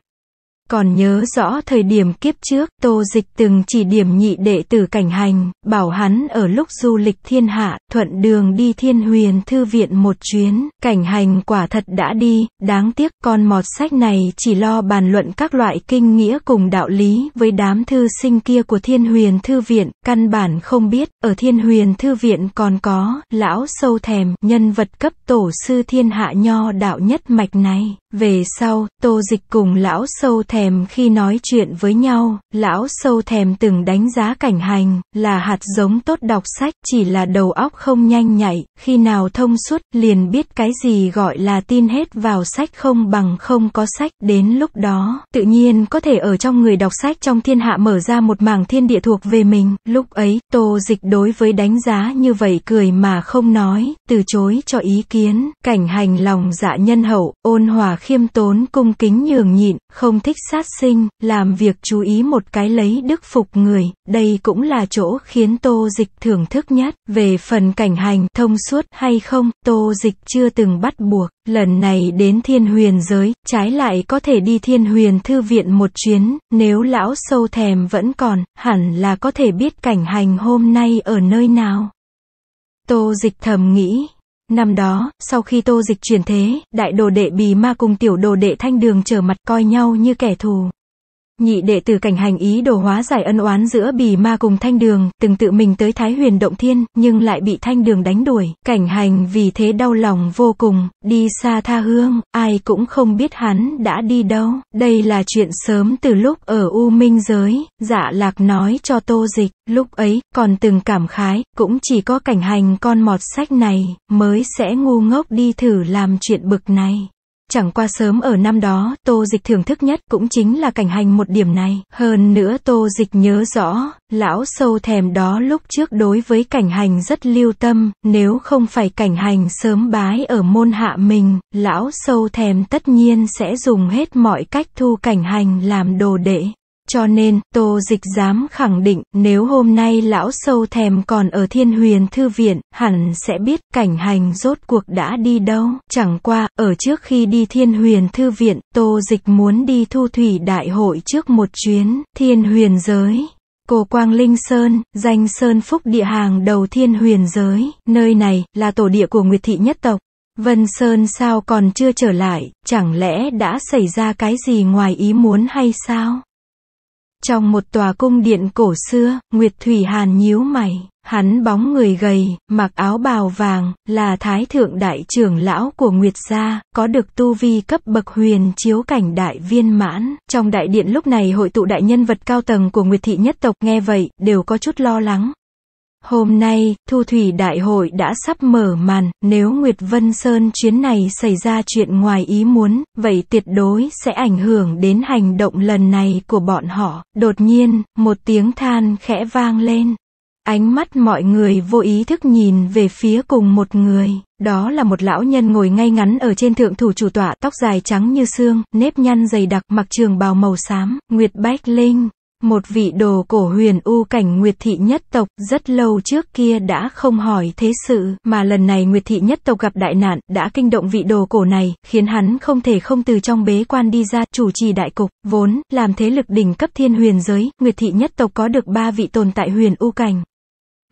còn nhớ rõ thời điểm kiếp trước, Tô Dịch từng chỉ điểm nhị đệ tử cảnh hành, bảo hắn ở lúc du lịch thiên hạ, thuận đường đi thiên huyền thư viện một chuyến, cảnh hành quả thật đã đi, đáng tiếc con mọt sách này chỉ lo bàn luận các loại kinh nghĩa cùng đạo lý với đám thư sinh kia của thiên huyền thư viện, căn bản không biết, ở thiên huyền thư viện còn có, lão sâu thèm, nhân vật cấp tổ sư thiên hạ nho đạo nhất mạch này. Về sau, tô dịch cùng lão sâu thèm khi nói chuyện với nhau, lão sâu thèm từng đánh giá cảnh hành, là hạt giống tốt đọc sách, chỉ là đầu óc không nhanh nhạy, khi nào thông suốt, liền biết cái gì gọi là tin hết vào sách không bằng không có sách, đến lúc đó, tự nhiên có thể ở trong người đọc sách trong thiên hạ mở ra một mảng thiên địa thuộc về mình, lúc ấy, tô dịch đối với đánh giá như vậy cười mà không nói, từ chối cho ý kiến, cảnh hành lòng dạ nhân hậu, ôn hòa khiêm tốn cung kính nhường nhịn, không thích sát sinh, làm việc chú ý một cái lấy đức phục người, đây cũng là chỗ khiến tô dịch thưởng thức nhất. Về phần cảnh hành thông suốt hay không, tô dịch chưa từng bắt buộc, lần này đến thiên huyền giới, trái lại có thể đi thiên huyền thư viện một chuyến, nếu lão sâu thèm vẫn còn, hẳn là có thể biết cảnh hành hôm nay ở nơi nào. Tô dịch thầm nghĩ, Năm đó, sau khi tô dịch chuyển thế, đại đồ đệ bì ma cùng tiểu đồ đệ thanh đường trở mặt coi nhau như kẻ thù. Nhị đệ tử cảnh hành ý đồ hóa giải ân oán giữa bì ma cùng thanh đường, từng tự mình tới Thái Huyền Động Thiên, nhưng lại bị thanh đường đánh đuổi. Cảnh hành vì thế đau lòng vô cùng, đi xa tha hương, ai cũng không biết hắn đã đi đâu. Đây là chuyện sớm từ lúc ở U Minh Giới, dạ lạc nói cho tô dịch, lúc ấy, còn từng cảm khái, cũng chỉ có cảnh hành con mọt sách này, mới sẽ ngu ngốc đi thử làm chuyện bực này. Chẳng qua sớm ở năm đó, tô dịch thưởng thức nhất cũng chính là cảnh hành một điểm này. Hơn nữa tô dịch nhớ rõ, lão sâu thèm đó lúc trước đối với cảnh hành rất lưu tâm, nếu không phải cảnh hành sớm bái ở môn hạ mình, lão sâu thèm tất nhiên sẽ dùng hết mọi cách thu cảnh hành làm đồ đệ. Cho nên, Tô Dịch dám khẳng định, nếu hôm nay lão sâu thèm còn ở thiên huyền thư viện, hẳn sẽ biết cảnh hành rốt cuộc đã đi đâu. Chẳng qua, ở trước khi đi thiên huyền thư viện, Tô Dịch muốn đi thu thủy đại hội trước một chuyến, thiên huyền giới. Cổ Quang Linh Sơn, danh Sơn Phúc địa hàng đầu thiên huyền giới, nơi này, là tổ địa của Nguyệt Thị nhất tộc. Vân Sơn sao còn chưa trở lại, chẳng lẽ đã xảy ra cái gì ngoài ý muốn hay sao? Trong một tòa cung điện cổ xưa, Nguyệt Thủy Hàn nhíu mày, hắn bóng người gầy, mặc áo bào vàng, là thái thượng đại trưởng lão của Nguyệt gia, có được tu vi cấp bậc huyền chiếu cảnh đại viên mãn. Trong đại điện lúc này hội tụ đại nhân vật cao tầng của Nguyệt thị nhất tộc nghe vậy, đều có chút lo lắng, Hôm nay, Thu Thủy Đại hội đã sắp mở màn, nếu Nguyệt Vân Sơn chuyến này xảy ra chuyện ngoài ý muốn, vậy tuyệt đối sẽ ảnh hưởng đến hành động lần này của bọn họ. Đột nhiên, một tiếng than khẽ vang lên. Ánh mắt mọi người vô ý thức nhìn về phía cùng một người, đó là một lão nhân ngồi ngay ngắn ở trên thượng thủ chủ tọa, tóc dài trắng như xương, nếp nhăn dày đặc, mặc trường bào màu xám, Nguyệt Bách Linh, một vị đồ cổ huyền u cảnh Nguyệt Thị nhất tộc, rất lâu trước kia đã không hỏi thế sự, mà lần này Nguyệt Thị nhất tộc gặp đại nạn, đã kinh động vị đồ cổ này, khiến hắn không thể không từ trong bế quan đi ra, chủ trì đại cục, vốn, làm thế lực đỉnh cấp thiên huyền giới, Nguyệt Thị nhất tộc có được ba vị tồn tại huyền u cảnh,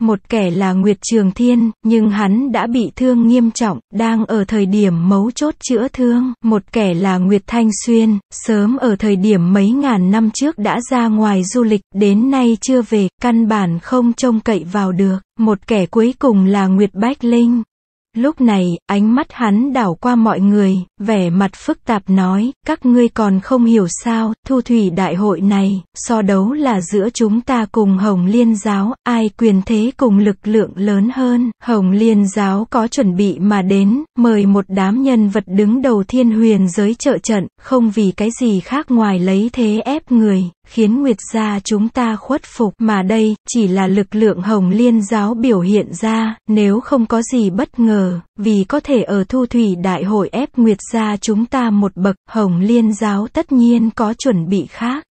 một kẻ là Nguyệt Trường Thiên, nhưng hắn đã bị thương nghiêm trọng, đang ở thời điểm mấu chốt chữa thương. Một kẻ là Nguyệt Thanh Xuyên, sớm ở thời điểm mấy ngàn năm trước đã ra ngoài du lịch, đến nay chưa về, căn bản không trông cậy vào được. Một kẻ cuối cùng là Nguyệt Bách Linh, Lúc này, ánh mắt hắn đảo qua mọi người, vẻ mặt phức tạp nói, các ngươi còn không hiểu sao, thu thủy đại hội này, so đấu là giữa chúng ta cùng Hồng Liên giáo, ai quyền thế cùng lực lượng lớn hơn. Hồng Liên giáo có chuẩn bị mà đến, mời một đám nhân vật đứng đầu thiên huyền giới trợ trận, không vì cái gì khác ngoài lấy thế ép người, khiến Nguyệt gia chúng ta khuất phục mà đây chỉ là lực lượng Hồng Liên giáo biểu hiện ra, nếu không có gì bất ngờ, vì có thể ở Thu Thủy Đại hội ép Nguyệt gia chúng ta một bậc, Hồng Liên giáo tất nhiên có chuẩn bị khác.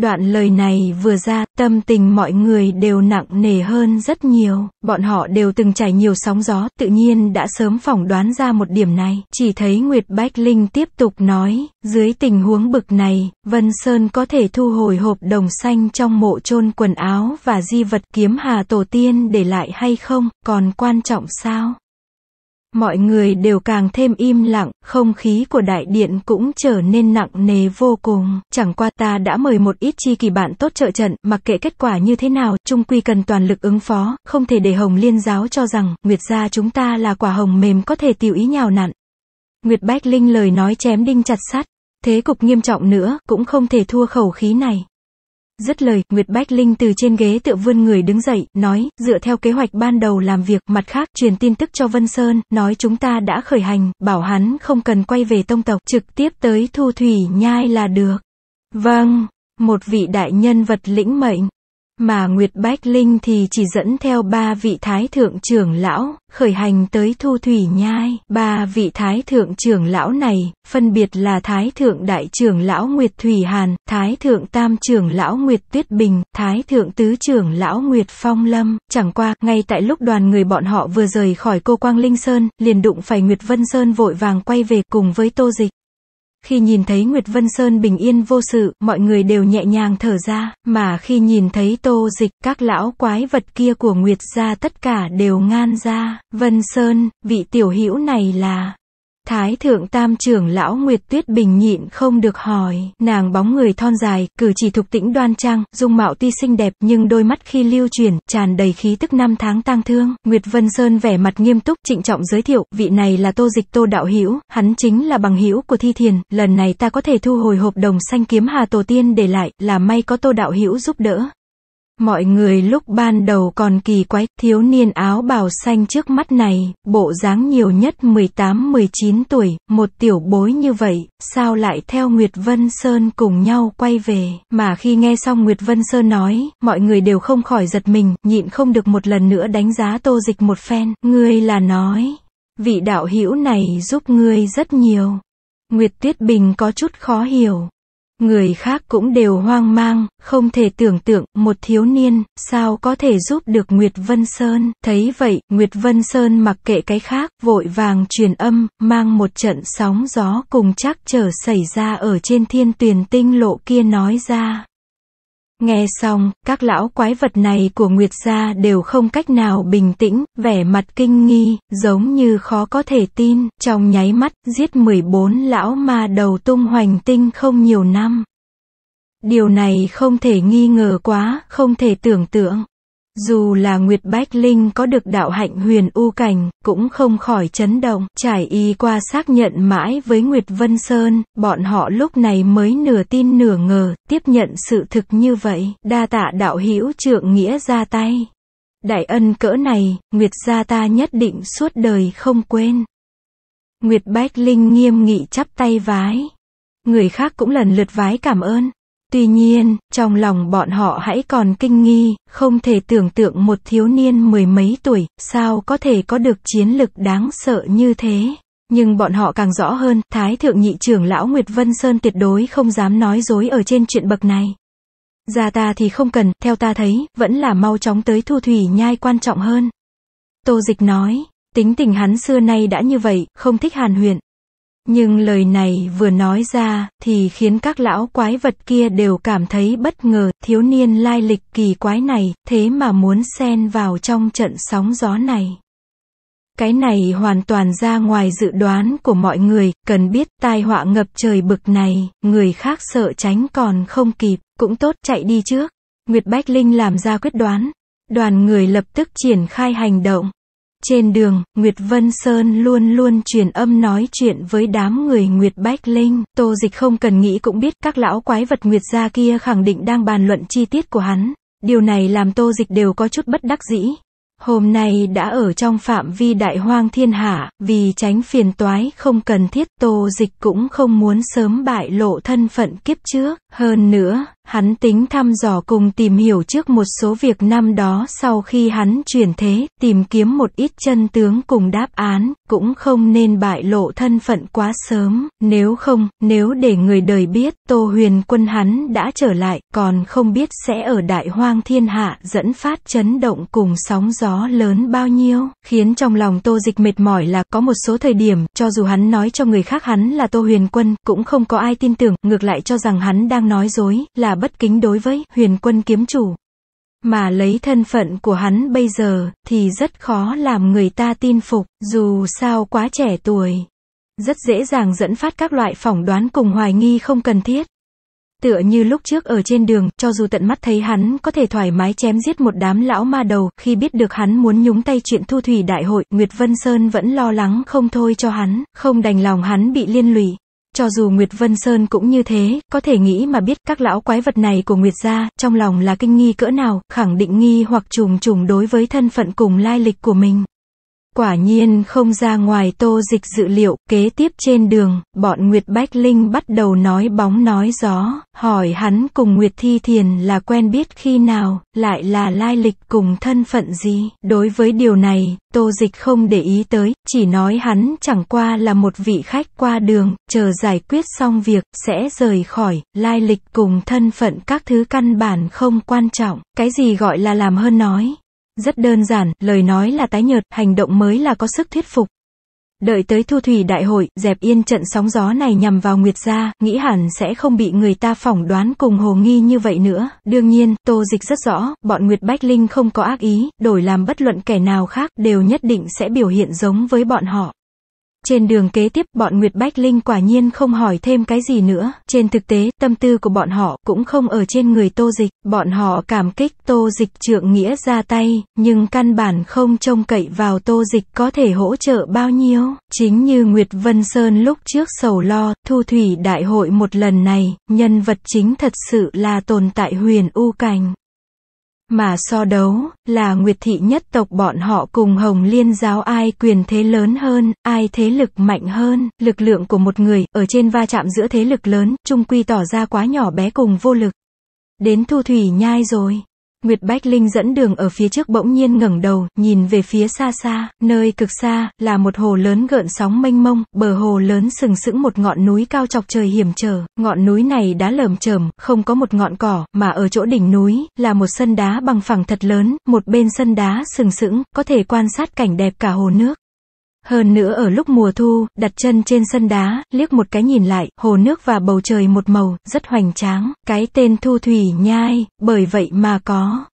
Đoạn lời này vừa ra, tâm tình mọi người đều nặng nề hơn rất nhiều. Bọn họ đều từng trải nhiều sóng gió, tự nhiên đã sớm phỏng đoán ra một điểm này. Chỉ thấy Nguyệt Bách Linh tiếp tục nói, dưới tình huống bực này, Vân Sơn có thể thu hồi hộp đồng xanh trong mộ chôn quần áo và di vật kiếm hà tổ tiên để lại hay không, còn quan trọng sao? Mọi người đều càng thêm im lặng, không khí của đại điện cũng trở nên nặng nề vô cùng. Chẳng qua ta đã mời một ít chi kỳ bạn tốt trợ trận, mặc kệ kết quả như thế nào, trung quy cần toàn lực ứng phó, không thể để Hồng Liên giáo cho rằng, Nguyệt gia chúng ta là quả hồng mềm có thể tiểu ý nhào nặn. Nguyệt Bách Linh lời nói chém đinh chặt sắt, thế cục nghiêm trọng nữa, cũng không thể thua khẩu khí này. Dứt lời, Nguyệt Bách Linh từ trên ghế tựa vươn người đứng dậy, nói, dựa theo kế hoạch ban đầu làm việc, mặt khác, truyền tin tức cho Vân Sơn, nói chúng ta đã khởi hành, bảo hắn không cần quay về tông tộc, trực tiếp tới Thu Thủy Nhai là được. Vâng, một vị đại nhân vật lĩnh mệnh mà Nguyệt Bách Linh thì chỉ dẫn theo ba vị thái thượng trưởng lão, khởi hành tới Thu Thủy Nhai. Ba vị thái thượng trưởng lão này, phân biệt là thái thượng đại trưởng lão Nguyệt Thủy Hàn, thái thượng tam trưởng lão Nguyệt Tuyết Bình, thái thượng tứ trưởng lão Nguyệt Phong Lâm. Chẳng qua, ngay tại lúc đoàn người bọn họ vừa rời khỏi cô Quang Linh Sơn, liền đụng phải Nguyệt Vân Sơn vội vàng quay về cùng với Tô Dịch. Khi nhìn thấy Nguyệt Vân Sơn bình yên vô sự, mọi người đều nhẹ nhàng thở ra, mà khi nhìn thấy tô dịch, các lão quái vật kia của Nguyệt gia tất cả đều ngan ra, Vân Sơn, vị tiểu hữu này là, Thái thượng tam trưởng lão Nguyệt Tuyết Bình nhịn không được hỏi, nàng bóng người thon dài, cử chỉ thục tĩnh đoan trang, dung mạo tuy xinh đẹp nhưng đôi mắt khi lưu chuyển, tràn đầy khí tức năm tháng tang thương. Nguyệt Vân Sơn vẻ mặt nghiêm túc, trịnh trọng giới thiệu, vị này là Tô Dịch Tô Đạo Hữu hắn chính là bằng hữu của Thi Thiền, lần này ta có thể thu hồi hộp đồng xanh kiếm Hà Tổ Tiên để lại, là may có Tô Đạo Hữu giúp đỡ, Mọi người lúc ban đầu còn kỳ quái, thiếu niên áo bào xanh trước mắt này, bộ dáng nhiều nhất 18-19 tuổi, một tiểu bối như vậy, sao lại theo Nguyệt Vân Sơn cùng nhau quay về. Mà khi nghe xong Nguyệt Vân Sơn nói, mọi người đều không khỏi giật mình, nhịn không được một lần nữa đánh giá tô dịch một phen, ngươi là nói. Vị đạo hữu này giúp ngươi rất nhiều. Nguyệt Tuyết Bình có chút khó hiểu. Người khác cũng đều hoang mang, không thể tưởng tượng, một thiếu niên, sao có thể giúp được Nguyệt Vân Sơn. Thấy vậy, Nguyệt Vân Sơn mặc kệ cái khác, vội vàng truyền âm, mang một trận sóng gió cùng chắc trở xảy ra ở trên thiên tuyền tinh lộ kia nói ra. Nghe xong, các lão quái vật này của Nguyệt gia đều không cách nào bình tĩnh, vẻ mặt kinh nghi, giống như khó có thể tin, trong nháy mắt, giết 14 lão ma đầu tung hoành tinh không nhiều năm. Điều này không thể nghi ngờ quá, không thể tưởng tượng. Dù là Nguyệt Bách Linh có được đạo hạnh huyền u cảnh, cũng không khỏi chấn động, trải y qua xác nhận mãi với Nguyệt Vân Sơn, bọn họ lúc này mới nửa tin nửa ngờ, tiếp nhận sự thực như vậy, đa tạ đạo hữu trượng nghĩa ra tay. Đại ân cỡ này, Nguyệt gia ta nhất định suốt đời không quên. Nguyệt Bách Linh nghiêm nghị chắp tay vái. Người khác cũng lần lượt vái cảm ơn. Tuy nhiên, trong lòng bọn họ hãy còn kinh nghi, không thể tưởng tượng một thiếu niên mười mấy tuổi, sao có thể có được chiến lực đáng sợ như thế. Nhưng bọn họ càng rõ hơn, Thái Thượng Nhị trưởng Lão Nguyệt Vân Sơn tuyệt đối không dám nói dối ở trên chuyện bậc này. Ra ta thì không cần, theo ta thấy, vẫn là mau chóng tới thu thủy nhai quan trọng hơn. Tô Dịch nói, tính tình hắn xưa nay đã như vậy, không thích hàn huyền, nhưng lời này vừa nói ra, thì khiến các lão quái vật kia đều cảm thấy bất ngờ, thiếu niên lai lịch kỳ quái này, thế mà muốn xen vào trong trận sóng gió này. Cái này hoàn toàn ra ngoài dự đoán của mọi người, cần biết tai họa ngập trời bực này, người khác sợ tránh còn không kịp, cũng tốt chạy đi trước. Nguyệt Bách Linh làm ra quyết đoán, đoàn người lập tức triển khai hành động. Trên đường, Nguyệt Vân Sơn luôn luôn truyền âm nói chuyện với đám người Nguyệt Bách Linh. Tô dịch không cần nghĩ cũng biết các lão quái vật Nguyệt gia kia khẳng định đang bàn luận chi tiết của hắn. Điều này làm tô dịch đều có chút bất đắc dĩ. Hôm nay đã ở trong phạm vi đại hoang thiên hạ, vì tránh phiền toái không cần thiết tô dịch cũng không muốn sớm bại lộ thân phận kiếp trước. Hơn nữa, Hắn tính thăm dò cùng tìm hiểu trước một số việc năm đó sau khi hắn chuyển thế, tìm kiếm một ít chân tướng cùng đáp án, cũng không nên bại lộ thân phận quá sớm, nếu không, nếu để người đời biết, Tô Huyền quân hắn đã trở lại, còn không biết sẽ ở đại hoang thiên hạ dẫn phát chấn động cùng sóng gió lớn bao nhiêu, khiến trong lòng Tô Dịch mệt mỏi là có một số thời điểm, cho dù hắn nói cho người khác hắn là Tô Huyền quân, cũng không có ai tin tưởng, ngược lại cho rằng hắn đang nói dối, là bất kính đối với huyền quân kiếm chủ. Mà lấy thân phận của hắn bây giờ, thì rất khó làm người ta tin phục, dù sao quá trẻ tuổi. Rất dễ dàng dẫn phát các loại phỏng đoán cùng hoài nghi không cần thiết. Tựa như lúc trước ở trên đường, cho dù tận mắt thấy hắn có thể thoải mái chém giết một đám lão ma đầu, khi biết được hắn muốn nhúng tay chuyện thu thủy đại hội, Nguyệt Vân Sơn vẫn lo lắng không thôi cho hắn, không đành lòng hắn bị liên lụy, cho dù Nguyệt Vân Sơn cũng như thế, có thể nghĩ mà biết các lão quái vật này của Nguyệt gia, trong lòng là kinh nghi cỡ nào, khẳng định nghi hoặc trùng trùng đối với thân phận cùng lai lịch của mình. Quả nhiên không ra ngoài tô dịch dự liệu, kế tiếp trên đường, bọn Nguyệt Bách Linh bắt đầu nói bóng nói gió, hỏi hắn cùng Nguyệt Thi Thiền là quen biết khi nào, lại là lai lịch cùng thân phận gì. Đối với điều này, tô dịch không để ý tới, chỉ nói hắn chẳng qua là một vị khách qua đường, chờ giải quyết xong việc, sẽ rời khỏi, lai lịch cùng thân phận các thứ căn bản không quan trọng. Cái gì gọi là làm hơn nói, rất đơn giản, lời nói là tái nhợt, hành động mới là có sức thuyết phục. Đợi tới thu thủy đại hội, dẹp yên trận sóng gió này nhằm vào Nguyệt Gia, nghĩ hẳn sẽ không bị người ta phỏng đoán cùng hồ nghi như vậy nữa. Đương nhiên, Tô Dịch rất rõ, bọn Nguyệt Bách Linh không có ác ý, đổi làm bất luận kẻ nào khác, đều nhất định sẽ biểu hiện giống với bọn họ. Trên đường kế tiếp, bọn Nguyệt Bách Linh quả nhiên không hỏi thêm cái gì nữa. Trên thực tế, tâm tư của bọn họ cũng không ở trên người Tô Dịch. Bọn họ cảm kích Tô Dịch trượng nghĩa ra tay, nhưng căn bản không trông cậy vào Tô Dịch có thể hỗ trợ bao nhiêu. Chính như Nguyệt Vân Sơn lúc trước sầu lo, thu thủy đại hội một lần này, nhân vật chính thật sự là tồn tại huyền u cảnh. Mà so đấu, là Nguyệt thị nhất tộc bọn họ cùng Hồng Liên giáo ai quyền thế lớn hơn, ai thế lực mạnh hơn, lực lượng của một người, ở trên va chạm giữa thế lực lớn, trung quy tỏ ra quá nhỏ bé cùng vô lực. Đến thu thủy nhai rồi. Nguyệt Bách Linh dẫn đường ở phía trước bỗng nhiên ngẩng đầu, nhìn về phía xa xa, nơi cực xa, là một hồ lớn gợn sóng mênh mông, bờ hồ lớn sừng sững một ngọn núi cao chọc trời hiểm trở, ngọn núi này đá lởm chởm, không có một ngọn cỏ, mà ở chỗ đỉnh núi, là một sân đá bằng phẳng thật lớn, một bên sân đá sừng sững, có thể quan sát cảnh đẹp cả hồ nước. Hơn nữa ở lúc mùa thu, đặt chân trên sân đá, liếc một cái nhìn lại, hồ nước và bầu trời một màu, rất hoành tráng, cái tên thu thủy nhai, bởi vậy mà có.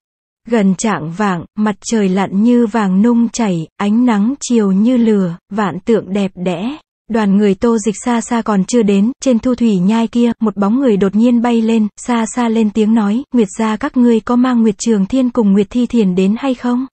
Gần trạng vạng, mặt trời lặn như vàng nung chảy, ánh nắng chiều như lửa, vạn tượng đẹp đẽ. Đoàn người tô dịch xa xa còn chưa đến, trên thu thủy nhai kia, một bóng người đột nhiên bay lên, xa xa lên tiếng nói, Nguyệt gia các ngươi có mang Nguyệt Trường Thiên cùng Nguyệt Thi Thiền đến hay không?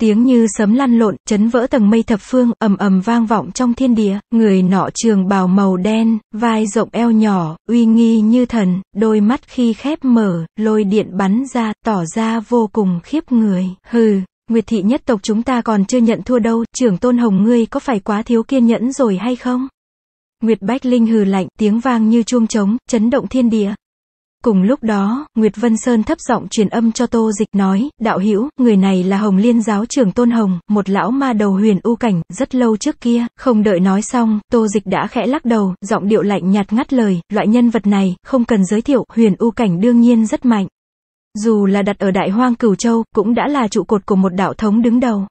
Tiếng như sấm lăn lộn, chấn vỡ tầng mây thập phương, ầm ầm vang vọng trong thiên địa, người nọ trường bào màu đen, vai rộng eo nhỏ, uy nghi như thần, đôi mắt khi khép mở, lôi điện bắn ra, tỏ ra vô cùng khiếp người. Hừ, Nguyệt thị nhất tộc chúng ta còn chưa nhận thua đâu, trưởng tôn hồng ngươi có phải quá thiếu kiên nhẫn rồi hay không? Nguyệt Bách Linh hừ lạnh, tiếng vang như chuông trống, chấn động thiên địa, Cùng lúc đó, Nguyệt Vân Sơn thấp giọng truyền âm cho Tô Dịch nói, đạo hữu người này là Hồng Liên giáo trưởng Tôn Hồng, một lão ma đầu huyền u cảnh, rất lâu trước kia, không đợi nói xong, Tô Dịch đã khẽ lắc đầu, giọng điệu lạnh nhạt ngắt lời, loại nhân vật này, không cần giới thiệu, huyền u cảnh đương nhiên rất mạnh. Dù là đặt ở Đại Hoang Cửu Châu, cũng đã là trụ cột của một đạo thống đứng đầu.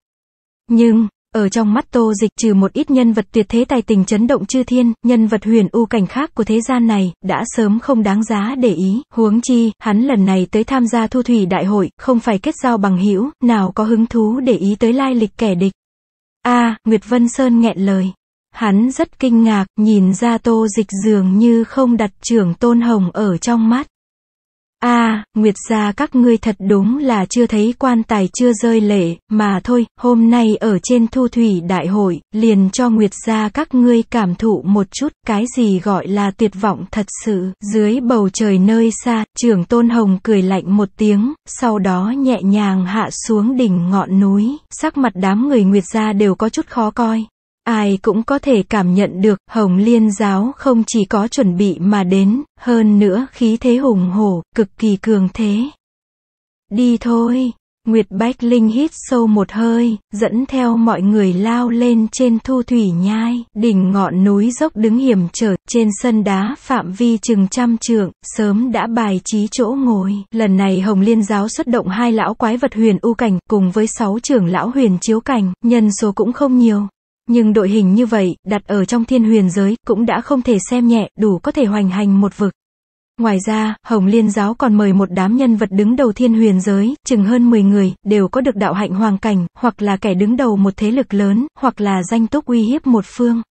Nhưng, ở trong mắt tô dịch trừ một ít nhân vật tuyệt thế tài tình chấn động chư thiên, nhân vật huyền u cảnh khác của thế gian này, đã sớm không đáng giá để ý. Huống chi, hắn lần này tới tham gia thu thủy đại hội, không phải kết giao bằng hữu nào có hứng thú để ý tới lai lịch kẻ địch. a à, Nguyệt Vân Sơn nghẹn lời. Hắn rất kinh ngạc, nhìn ra tô dịch dường như không đặt trưởng tôn hồng ở trong mắt a à, Nguyệt gia các ngươi thật đúng là chưa thấy quan tài chưa rơi lệ, mà thôi, hôm nay ở trên thu thủy đại hội, liền cho Nguyệt gia các ngươi cảm thụ một chút, cái gì gọi là tuyệt vọng thật sự, dưới bầu trời nơi xa, trưởng tôn hồng cười lạnh một tiếng, sau đó nhẹ nhàng hạ xuống đỉnh ngọn núi, sắc mặt đám người Nguyệt gia đều có chút khó coi, Ai cũng có thể cảm nhận được, Hồng Liên giáo không chỉ có chuẩn bị mà đến, hơn nữa khí thế hùng hổ, cực kỳ cường thế. Đi thôi, Nguyệt Bách Linh hít sâu một hơi, dẫn theo mọi người lao lên trên thu thủy nhai, đỉnh ngọn núi dốc đứng hiểm trở, trên sân đá phạm vi chừng trăm trượng, sớm đã bài trí chỗ ngồi. Lần này Hồng Liên giáo xuất động hai lão quái vật huyền u cảnh, cùng với sáu trưởng lão huyền chiếu cảnh, nhân số cũng không nhiều, nhưng đội hình như vậy, đặt ở trong thiên huyền giới, cũng đã không thể xem nhẹ, đủ có thể hoành hành một vực. Ngoài ra, Hồng Liên Giáo còn mời một đám nhân vật đứng đầu thiên huyền giới, chừng hơn 10 người, đều có được đạo hạnh hoàng cảnh, hoặc là kẻ đứng đầu một thế lực lớn, hoặc là danh túc uy hiếp một phương.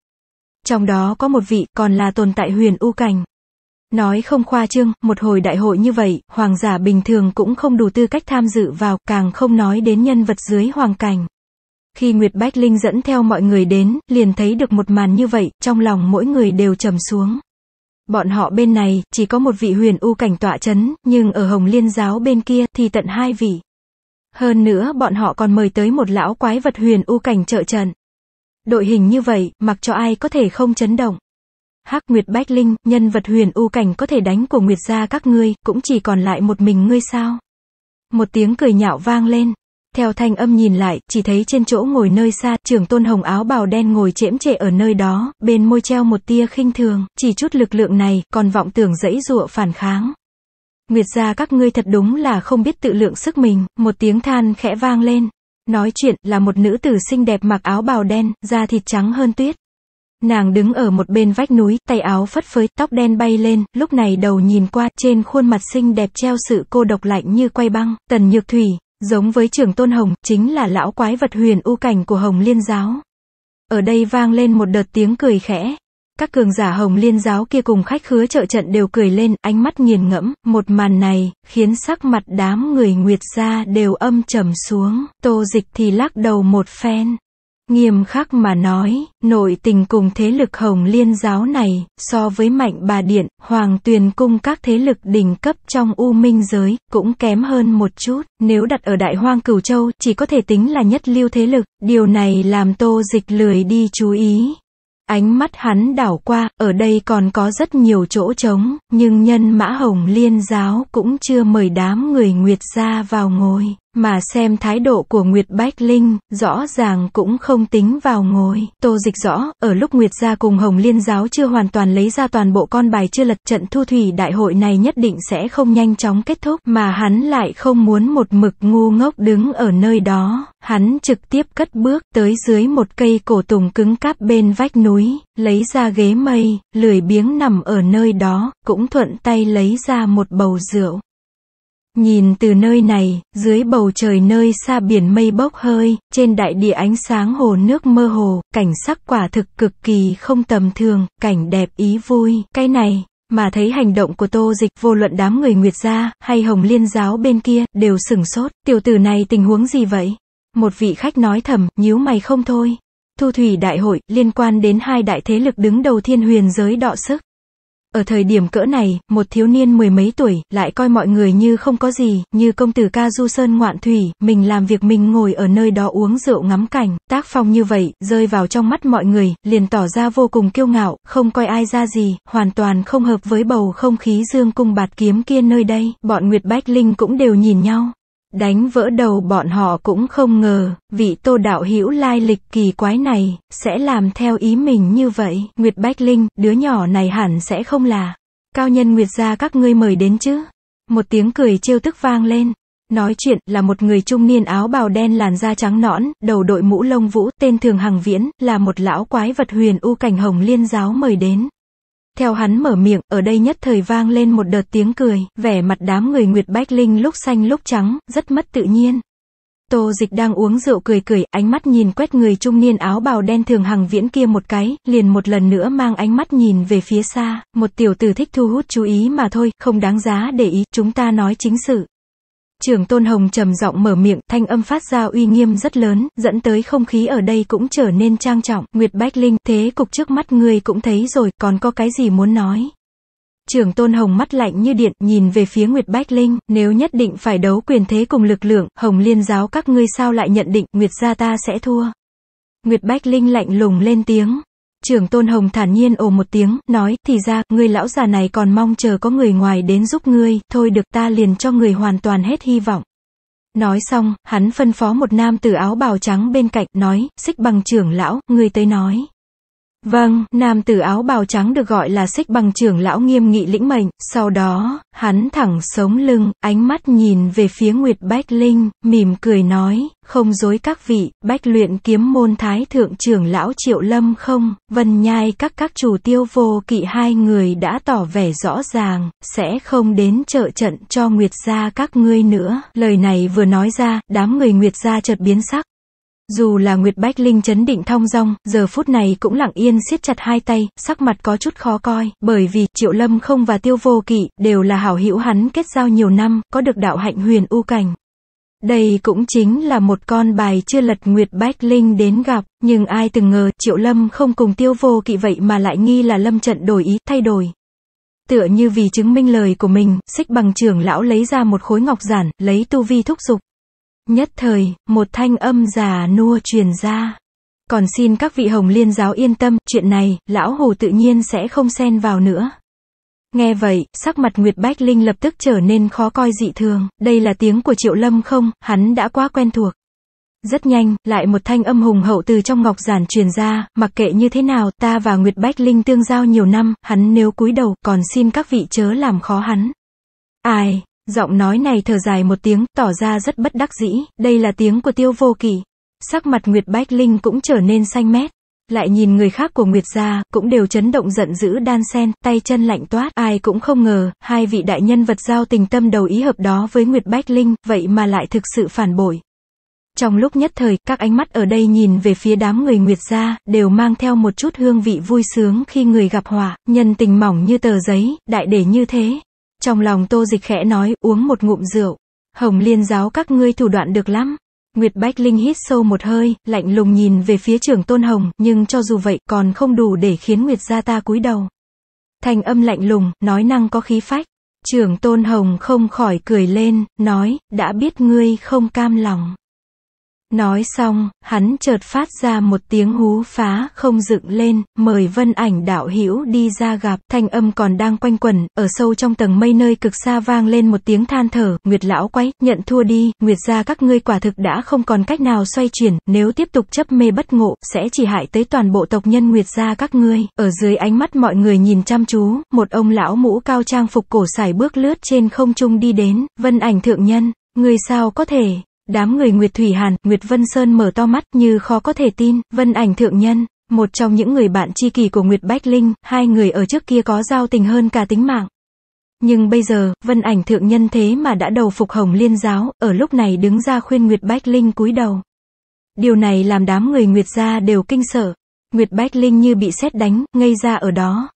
Trong đó có một vị còn là tồn tại huyền u cảnh. Nói không khoa trương, một hồi đại hội như vậy, hoàng giả bình thường cũng không đủ tư cách tham dự vào, càng không nói đến nhân vật dưới hoàng cảnh. Khi Nguyệt Bách Linh dẫn theo mọi người đến, liền thấy được một màn như vậy, trong lòng mỗi người đều trầm xuống. Bọn họ bên này, chỉ có một vị huyền u cảnh tọa chấn, nhưng ở Hồng Liên giáo bên kia, thì tận hai vị. Hơn nữa bọn họ còn mời tới một lão quái vật huyền u cảnh trợ trận. Đội hình như vậy, mặc cho ai có thể không chấn động. Hắc Nguyệt Bách Linh, nhân vật huyền u cảnh có thể đánh của Nguyệt gia các ngươi, cũng chỉ còn lại một mình ngươi sao. Một tiếng cười nhạo vang lên. Theo thanh âm nhìn lại, chỉ thấy trên chỗ ngồi nơi xa, trưởng tôn hồng áo bào đen ngồi chễm trệ ở nơi đó, bên môi treo một tia khinh thường, chỉ chút lực lượng này, còn vọng tưởng dẫy dụa phản kháng. Nguyệt gia các ngươi thật đúng là không biết tự lượng sức mình, một tiếng than khẽ vang lên. Nói chuyện là một nữ tử xinh đẹp mặc áo bào đen, da thịt trắng hơn tuyết. Nàng đứng ở một bên vách núi, tay áo phất phới, tóc đen bay lên, lúc này đầu nhìn qua, trên khuôn mặt xinh đẹp treo sự cô độc lạnh như quay băng, tần nhược thủy, Giống với trưởng tôn hồng, chính là lão quái vật huyền u cảnh của hồng liên giáo. Ở đây vang lên một đợt tiếng cười khẽ. Các cường giả hồng liên giáo kia cùng khách khứa trợ trận đều cười lên, ánh mắt nghiền ngẫm, một màn này, khiến sắc mặt đám người nguyệt gia đều âm trầm xuống, tô dịch thì lắc đầu một phen. Nghiêm khắc mà nói, nội tình cùng thế lực hồng liên giáo này, so với mạnh bà điện, hoàng tuyền cung các thế lực đỉnh cấp trong u minh giới, cũng kém hơn một chút. Nếu đặt ở đại hoang cửu châu, chỉ có thể tính là nhất lưu thế lực, điều này làm tô dịch lười đi chú ý. Ánh mắt hắn đảo qua, ở đây còn có rất nhiều chỗ trống, nhưng nhân mã hồng liên giáo cũng chưa mời đám người Nguyệt ra vào ngồi. Mà xem thái độ của Nguyệt Bách Linh, rõ ràng cũng không tính vào ngồi. Tô dịch rõ, ở lúc Nguyệt gia cùng Hồng Liên giáo chưa hoàn toàn lấy ra toàn bộ con bài chưa lật trận thu thủy đại hội này nhất định sẽ không nhanh chóng kết thúc. Mà hắn lại không muốn một mực ngu ngốc đứng ở nơi đó. Hắn trực tiếp cất bước tới dưới một cây cổ tùng cứng cáp bên vách núi, lấy ra ghế mây, lười biếng nằm ở nơi đó, cũng thuận tay lấy ra một bầu rượu. Nhìn từ nơi này, dưới bầu trời nơi xa biển mây bốc hơi, trên đại địa ánh sáng hồ nước mơ hồ, cảnh sắc quả thực cực kỳ không tầm thường, cảnh đẹp ý vui, cái này, mà thấy hành động của tô dịch vô luận đám người Nguyệt gia hay Hồng Liên giáo bên kia, đều sửng sốt, tiểu tử này tình huống gì vậy? Một vị khách nói thầm, nhíu mày không thôi. Thu thủy đại hội, liên quan đến hai đại thế lực đứng đầu thiên huyền giới đọ sức. Ở thời điểm cỡ này, một thiếu niên mười mấy tuổi, lại coi mọi người như không có gì, như công tử ca du sơn ngoạn thủy, mình làm việc mình ngồi ở nơi đó uống rượu ngắm cảnh, tác phong như vậy, rơi vào trong mắt mọi người, liền tỏ ra vô cùng kiêu ngạo, không coi ai ra gì, hoàn toàn không hợp với bầu không khí dương cung bạt kiếm kia nơi đây, bọn Nguyệt Bách Linh cũng đều nhìn nhau. Đánh vỡ đầu bọn họ cũng không ngờ, vị tô đạo hữu lai lịch kỳ quái này, sẽ làm theo ý mình như vậy. Nguyệt Bách Linh, đứa nhỏ này hẳn sẽ không là. Cao nhân Nguyệt gia các ngươi mời đến chứ. Một tiếng cười trêu tức vang lên. Nói chuyện là một người trung niên áo bào đen làn da trắng nõn, đầu đội mũ lông vũ, tên thường Hằng Viễn, là một lão quái vật huyền u cảnh hồng liên giáo mời đến. Theo hắn mở miệng, ở đây nhất thời vang lên một đợt tiếng cười, vẻ mặt đám người Nguyệt Bách Linh lúc xanh lúc trắng, rất mất tự nhiên. Tô dịch đang uống rượu cười cười, ánh mắt nhìn quét người trung niên áo bào đen thường hằng viễn kia một cái, liền một lần nữa mang ánh mắt nhìn về phía xa, một tiểu tử thích thu hút chú ý mà thôi, không đáng giá để ý, chúng ta nói chính sự trưởng Tôn Hồng trầm giọng mở miệng, thanh âm phát ra uy nghiêm rất lớn, dẫn tới không khí ở đây cũng trở nên trang trọng. Nguyệt Bách Linh, thế cục trước mắt ngươi cũng thấy rồi, còn có cái gì muốn nói? trưởng Tôn Hồng mắt lạnh như điện, nhìn về phía Nguyệt Bách Linh, nếu nhất định phải đấu quyền thế cùng lực lượng, Hồng liên giáo các ngươi sao lại nhận định, Nguyệt gia ta sẽ thua. Nguyệt Bách Linh lạnh lùng lên tiếng, Trưởng Tôn Hồng thản nhiên ồ một tiếng, nói, thì ra, người lão già này còn mong chờ có người ngoài đến giúp ngươi, thôi được ta liền cho người hoàn toàn hết hy vọng. Nói xong, hắn phân phó một nam tử áo bào trắng bên cạnh, nói, xích bằng trưởng lão, người tới nói. Vâng, nam tử áo bào trắng được gọi là xích bằng trưởng lão nghiêm nghị lĩnh mệnh, sau đó, hắn thẳng sống lưng, ánh mắt nhìn về phía Nguyệt Bách Linh, mỉm cười nói, không dối các vị, bách luyện kiếm môn thái thượng trưởng lão triệu lâm không, vân nhai các các chủ tiêu vô kỵ hai người đã tỏ vẻ rõ ràng, sẽ không đến trợ trận cho Nguyệt gia các ngươi nữa. Lời này vừa nói ra, đám người Nguyệt gia chợt biến sắc, dù là Nguyệt Bách Linh chấn định thong dong, giờ phút này cũng lặng yên siết chặt hai tay, sắc mặt có chút khó coi, bởi vì Triệu Lâm không và Tiêu Vô Kỵ đều là hảo hữu hắn kết giao nhiều năm, có được đạo hạnh huyền u cảnh. Đây cũng chính là một con bài chưa lật Nguyệt Bách Linh đến gặp, nhưng ai từng ngờ Triệu Lâm không cùng Tiêu Vô Kỵ vậy mà lại nghi là Lâm trận đổi ý, thay đổi. Tựa như vì chứng minh lời của mình, xích bằng trưởng lão lấy ra một khối ngọc giản, lấy tu vi thúc dục Nhất thời, một thanh âm già nua truyền ra. Còn xin các vị hồng liên giáo yên tâm, chuyện này, lão hồ tự nhiên sẽ không xen vào nữa. Nghe vậy, sắc mặt Nguyệt Bách Linh lập tức trở nên khó coi dị thường, đây là tiếng của Triệu Lâm không, hắn đã quá quen thuộc. Rất nhanh, lại một thanh âm hùng hậu từ trong ngọc giản truyền ra, mặc kệ như thế nào, ta và Nguyệt Bách Linh tương giao nhiều năm, hắn nếu cúi đầu, còn xin các vị chớ làm khó hắn. Ai, Giọng nói này thở dài một tiếng, tỏ ra rất bất đắc dĩ, đây là tiếng của tiêu vô kỳ Sắc mặt Nguyệt Bách Linh cũng trở nên xanh mét. Lại nhìn người khác của Nguyệt gia, cũng đều chấn động giận dữ đan sen, tay chân lạnh toát. Ai cũng không ngờ, hai vị đại nhân vật giao tình tâm đầu ý hợp đó với Nguyệt Bách Linh, vậy mà lại thực sự phản bội. Trong lúc nhất thời, các ánh mắt ở đây nhìn về phía đám người Nguyệt gia, đều mang theo một chút hương vị vui sướng khi người gặp họa, nhân tình mỏng như tờ giấy, đại để như thế, trong lòng tô dịch khẽ nói, uống một ngụm rượu. Hồng liên giáo các ngươi thủ đoạn được lắm. Nguyệt Bách Linh hít sâu một hơi, lạnh lùng nhìn về phía trưởng tôn hồng, nhưng cho dù vậy còn không đủ để khiến Nguyệt gia ta cúi đầu. Thành âm lạnh lùng, nói năng có khí phách. Trưởng tôn hồng không khỏi cười lên, nói, đã biết ngươi không cam lòng. Nói xong, hắn chợt phát ra một tiếng hú phá không dựng lên, mời vân ảnh đạo hữu đi ra gặp, thanh âm còn đang quanh quẩn, ở sâu trong tầng mây nơi cực xa vang lên một tiếng than thở, Nguyệt lão quay, nhận thua đi, Nguyệt ra các ngươi quả thực đã không còn cách nào xoay chuyển, nếu tiếp tục chấp mê bất ngộ, sẽ chỉ hại tới toàn bộ tộc nhân Nguyệt ra các ngươi, ở dưới ánh mắt mọi người nhìn chăm chú, một ông lão mũ cao trang phục cổ sải bước lướt trên không trung đi đến, vân ảnh thượng nhân, người sao có thể, Đám người Nguyệt Thủy Hàn, Nguyệt Vân Sơn mở to mắt như khó có thể tin, Vân Ảnh Thượng Nhân, một trong những người bạn tri kỷ của Nguyệt Bách Linh, hai người ở trước kia có giao tình hơn cả tính mạng. Nhưng bây giờ, Vân Ảnh Thượng Nhân thế mà đã đầu phục Hồng Liên Giáo, ở lúc này đứng ra khuyên Nguyệt Bách Linh cúi đầu. Điều này làm đám người Nguyệt gia đều kinh sợ. Nguyệt Bách Linh như bị xét đánh, ngây ra ở đó,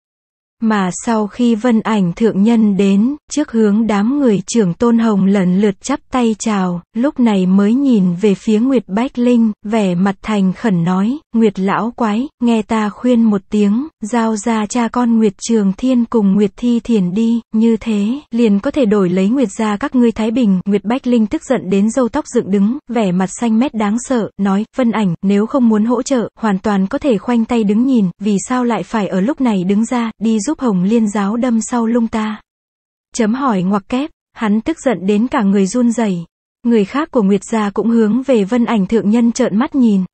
mà sau khi vân ảnh thượng nhân đến, trước hướng đám người trưởng tôn hồng lần lượt chắp tay chào, lúc này mới nhìn về phía Nguyệt Bách Linh, vẻ mặt thành khẩn nói, Nguyệt lão quái, nghe ta khuyên một tiếng, giao ra cha con Nguyệt Trường Thiên cùng Nguyệt Thi Thiền đi, như thế, liền có thể đổi lấy Nguyệt ra các ngươi Thái Bình. Nguyệt Bách Linh tức giận đến râu tóc dựng đứng, vẻ mặt xanh mét đáng sợ, nói, vân ảnh, nếu không muốn hỗ trợ, hoàn toàn có thể khoanh tay đứng nhìn, vì sao lại phải ở lúc này đứng ra, đi giúp Hồng Liên giáo đâm sau lưng ta. Chấm hỏi ngoặc kép, hắn tức giận đến cả người run rẩy. Người khác của Nguyệt gia cũng hướng về Vân Ảnh thượng nhân trợn mắt nhìn.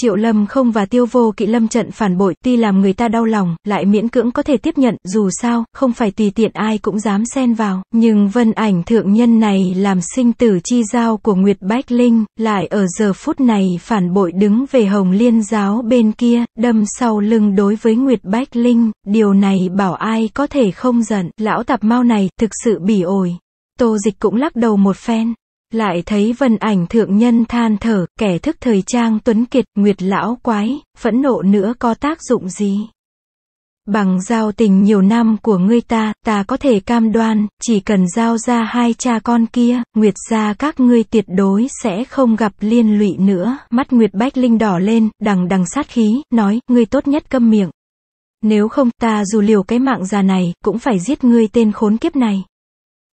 Triệu Lâm không và Tiêu Vô Kỵ Lâm trận phản bội, tuy làm người ta đau lòng, lại miễn cưỡng có thể tiếp nhận, dù sao, không phải tùy tiện ai cũng dám xen vào, nhưng vân ảnh thượng nhân này làm sinh tử chi giao của Nguyệt Bách Linh, lại ở giờ phút này phản bội đứng về Hồng Liên giáo bên kia, đâm sau lưng đối với Nguyệt Bách Linh, điều này bảo ai có thể không giận, lão tạp mau này, thực sự bỉ ổi. Tô dịch cũng lắc đầu một phen, lại thấy vân ảnh thượng nhân than thở, kẻ thức thời trang tuấn kiệt, nguyệt lão quái, phẫn nộ nữa có tác dụng gì? Bằng giao tình nhiều năm của ngươi ta, ta có thể cam đoan, chỉ cần giao ra hai cha con kia, Nguyệt gia các ngươi tuyệt đối sẽ không gặp liên lụy nữa. Mắt Nguyệt Bách Linh đỏ lên, đằng đằng sát khí, nói, ngươi tốt nhất câm miệng. Nếu không, ta dù liều cái mạng già này, cũng phải giết ngươi tên khốn kiếp này.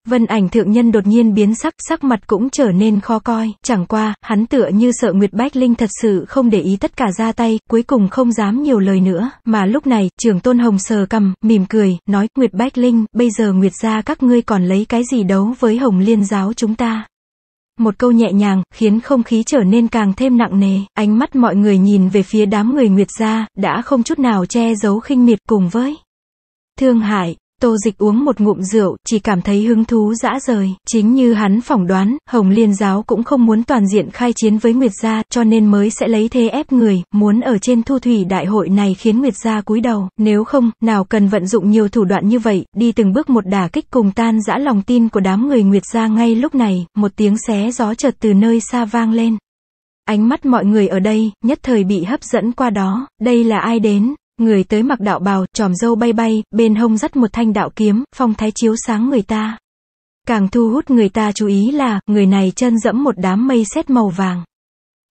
Vân ảnh thượng nhân đột nhiên biến sắc, sắc mặt cũng trở nên khó coi, chẳng qua, hắn tựa như sợ Nguyệt Bách Linh thật sự không để ý tất cả ra tay, cuối cùng không dám nhiều lời nữa, mà lúc này, trường tôn hồng sờ cầm, mỉm cười, nói, Nguyệt Bách Linh, bây giờ Nguyệt gia các ngươi còn lấy cái gì đấu với hồng liên giáo chúng ta. Một câu nhẹ nhàng, khiến không khí trở nên càng thêm nặng nề, ánh mắt mọi người nhìn về phía đám người Nguyệt gia đã không chút nào che giấu khinh miệt cùng với thương hại, Tô dịch uống một ngụm rượu, chỉ cảm thấy hứng thú dã rời. Chính như hắn phỏng đoán, Hồng Liên giáo cũng không muốn toàn diện khai chiến với Nguyệt Gia, cho nên mới sẽ lấy thế ép người, muốn ở trên thu thủy đại hội này khiến Nguyệt Gia cúi đầu. Nếu không, nào cần vận dụng nhiều thủ đoạn như vậy, đi từng bước một đả kích cùng tan dã lòng tin của đám người Nguyệt Gia ngay lúc này, một tiếng xé gió chợt từ nơi xa vang lên. Ánh mắt mọi người ở đây, nhất thời bị hấp dẫn qua đó, đây là ai đến, Người tới mặc đạo bào, tròm dâu bay bay, bên hông dắt một thanh đạo kiếm, phong thái chiếu sáng người ta. Càng thu hút người ta chú ý là, người này chân dẫm một đám mây xét màu vàng.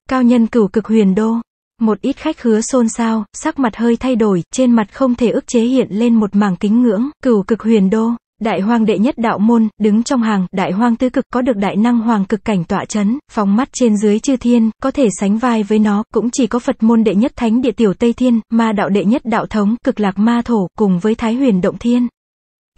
Cao nhân cửu cực huyền đô. Một ít khách hứa xôn xao, sắc mặt hơi thay đổi, trên mặt không thể ức chế hiện lên một mảng kính ngưỡng, cửu cực huyền đô. Đại hoang đệ nhất đạo môn, đứng trong hàng, đại hoang tứ cực có được đại năng hoàng cực cảnh tọa chấn, phóng mắt trên dưới chư thiên, có thể sánh vai với nó, cũng chỉ có Phật môn đệ nhất thánh địa tiểu Tây Thiên, ma đạo đệ nhất đạo thống, cực lạc ma thổ, cùng với Thái huyền động thiên.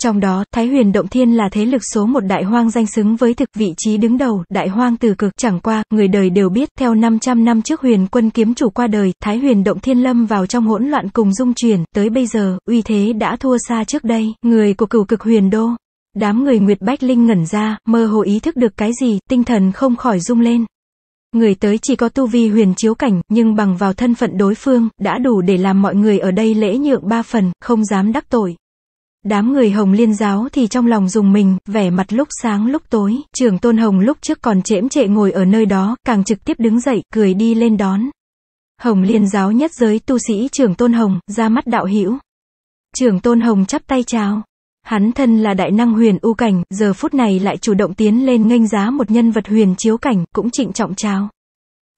Trong đó, Thái Huyền Động Thiên là thế lực số một đại hoang danh xứng với thực vị trí đứng đầu, đại hoang từ cực chẳng qua, người đời đều biết, theo 500 năm trước huyền quân kiếm chủ qua đời, Thái Huyền Động Thiên lâm vào trong hỗn loạn cùng dung chuyển, tới bây giờ, uy thế đã thua xa trước đây, người của cửu cực huyền đô. Đám người Nguyệt Bách Linh ngẩn ra, mơ hồ ý thức được cái gì, tinh thần không khỏi rung lên. Người tới chỉ có tu vi huyền chiếu cảnh, nhưng bằng vào thân phận đối phương, đã đủ để làm mọi người ở đây lễ nhượng ba phần, không dám đắc tội. Đám người Hồng Liên giáo thì trong lòng dùng mình, vẻ mặt lúc sáng lúc tối, trưởng tôn Hồng lúc trước còn chễm trệ ngồi ở nơi đó, càng trực tiếp đứng dậy, cười đi lên đón. Hồng Liên giáo nhất giới tu sĩ trưởng tôn Hồng, ra mắt đạo hữu Trưởng tôn Hồng chắp tay chào. Hắn thân là đại năng huyền u cảnh, giờ phút này lại chủ động tiến lên nghênh giá một nhân vật huyền chiếu cảnh, cũng trịnh trọng chào.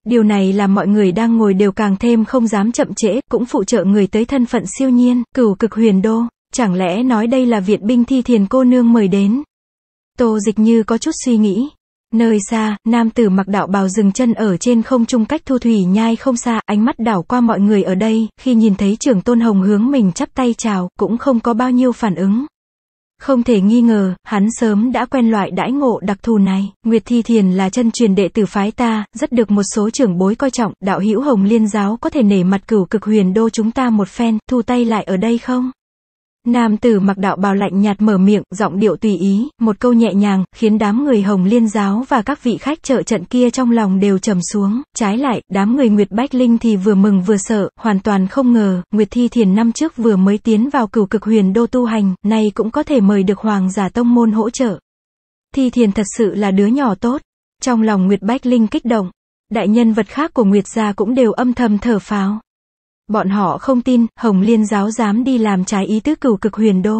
Điều này làm mọi người đang ngồi đều càng thêm không dám chậm trễ, cũng phụ trợ người tới thân phận siêu nhiên, cửu cực huyền đô. Chẳng lẽ nói đây là viện binh thi thiền cô nương mời đến? Tô dịch như có chút suy nghĩ. Nơi xa, nam tử mặc đạo bào dừng chân ở trên không trung cách thu thủy nhai không xa, ánh mắt đảo qua mọi người ở đây, khi nhìn thấy trưởng tôn hồng hướng mình chắp tay chào, cũng không có bao nhiêu phản ứng. Không thể nghi ngờ, hắn sớm đã quen loại đãi ngộ đặc thù này. Nguyệt Thi Thiền là chân truyền đệ tử phái ta, rất được một số trưởng bối coi trọng, đạo hữu Hồng Liên giáo có thể nể mặt cửu cực huyền đô chúng ta một phen, thu tay lại ở đây không? Nam tử mặc đạo bào lạnh nhạt mở miệng, giọng điệu tùy ý, một câu nhẹ nhàng, khiến đám người hồng liên giáo và các vị khách trợ trận kia trong lòng đều trầm xuống. Trái lại, đám người Nguyệt Bách Linh thì vừa mừng vừa sợ, hoàn toàn không ngờ, Nguyệt Thi Thiền năm trước vừa mới tiến vào cửu cực huyền đô tu hành, nay cũng có thể mời được Hoàng giả tông môn hỗ trợ. Thi Thiền thật sự là đứa nhỏ tốt. Trong lòng Nguyệt Bách Linh kích động, đại nhân vật khác của Nguyệt gia cũng đều âm thầm thở pháo. Bọn họ không tin, Hồng Liên giáo dám đi làm trái ý tứ cửu cực huyền đô.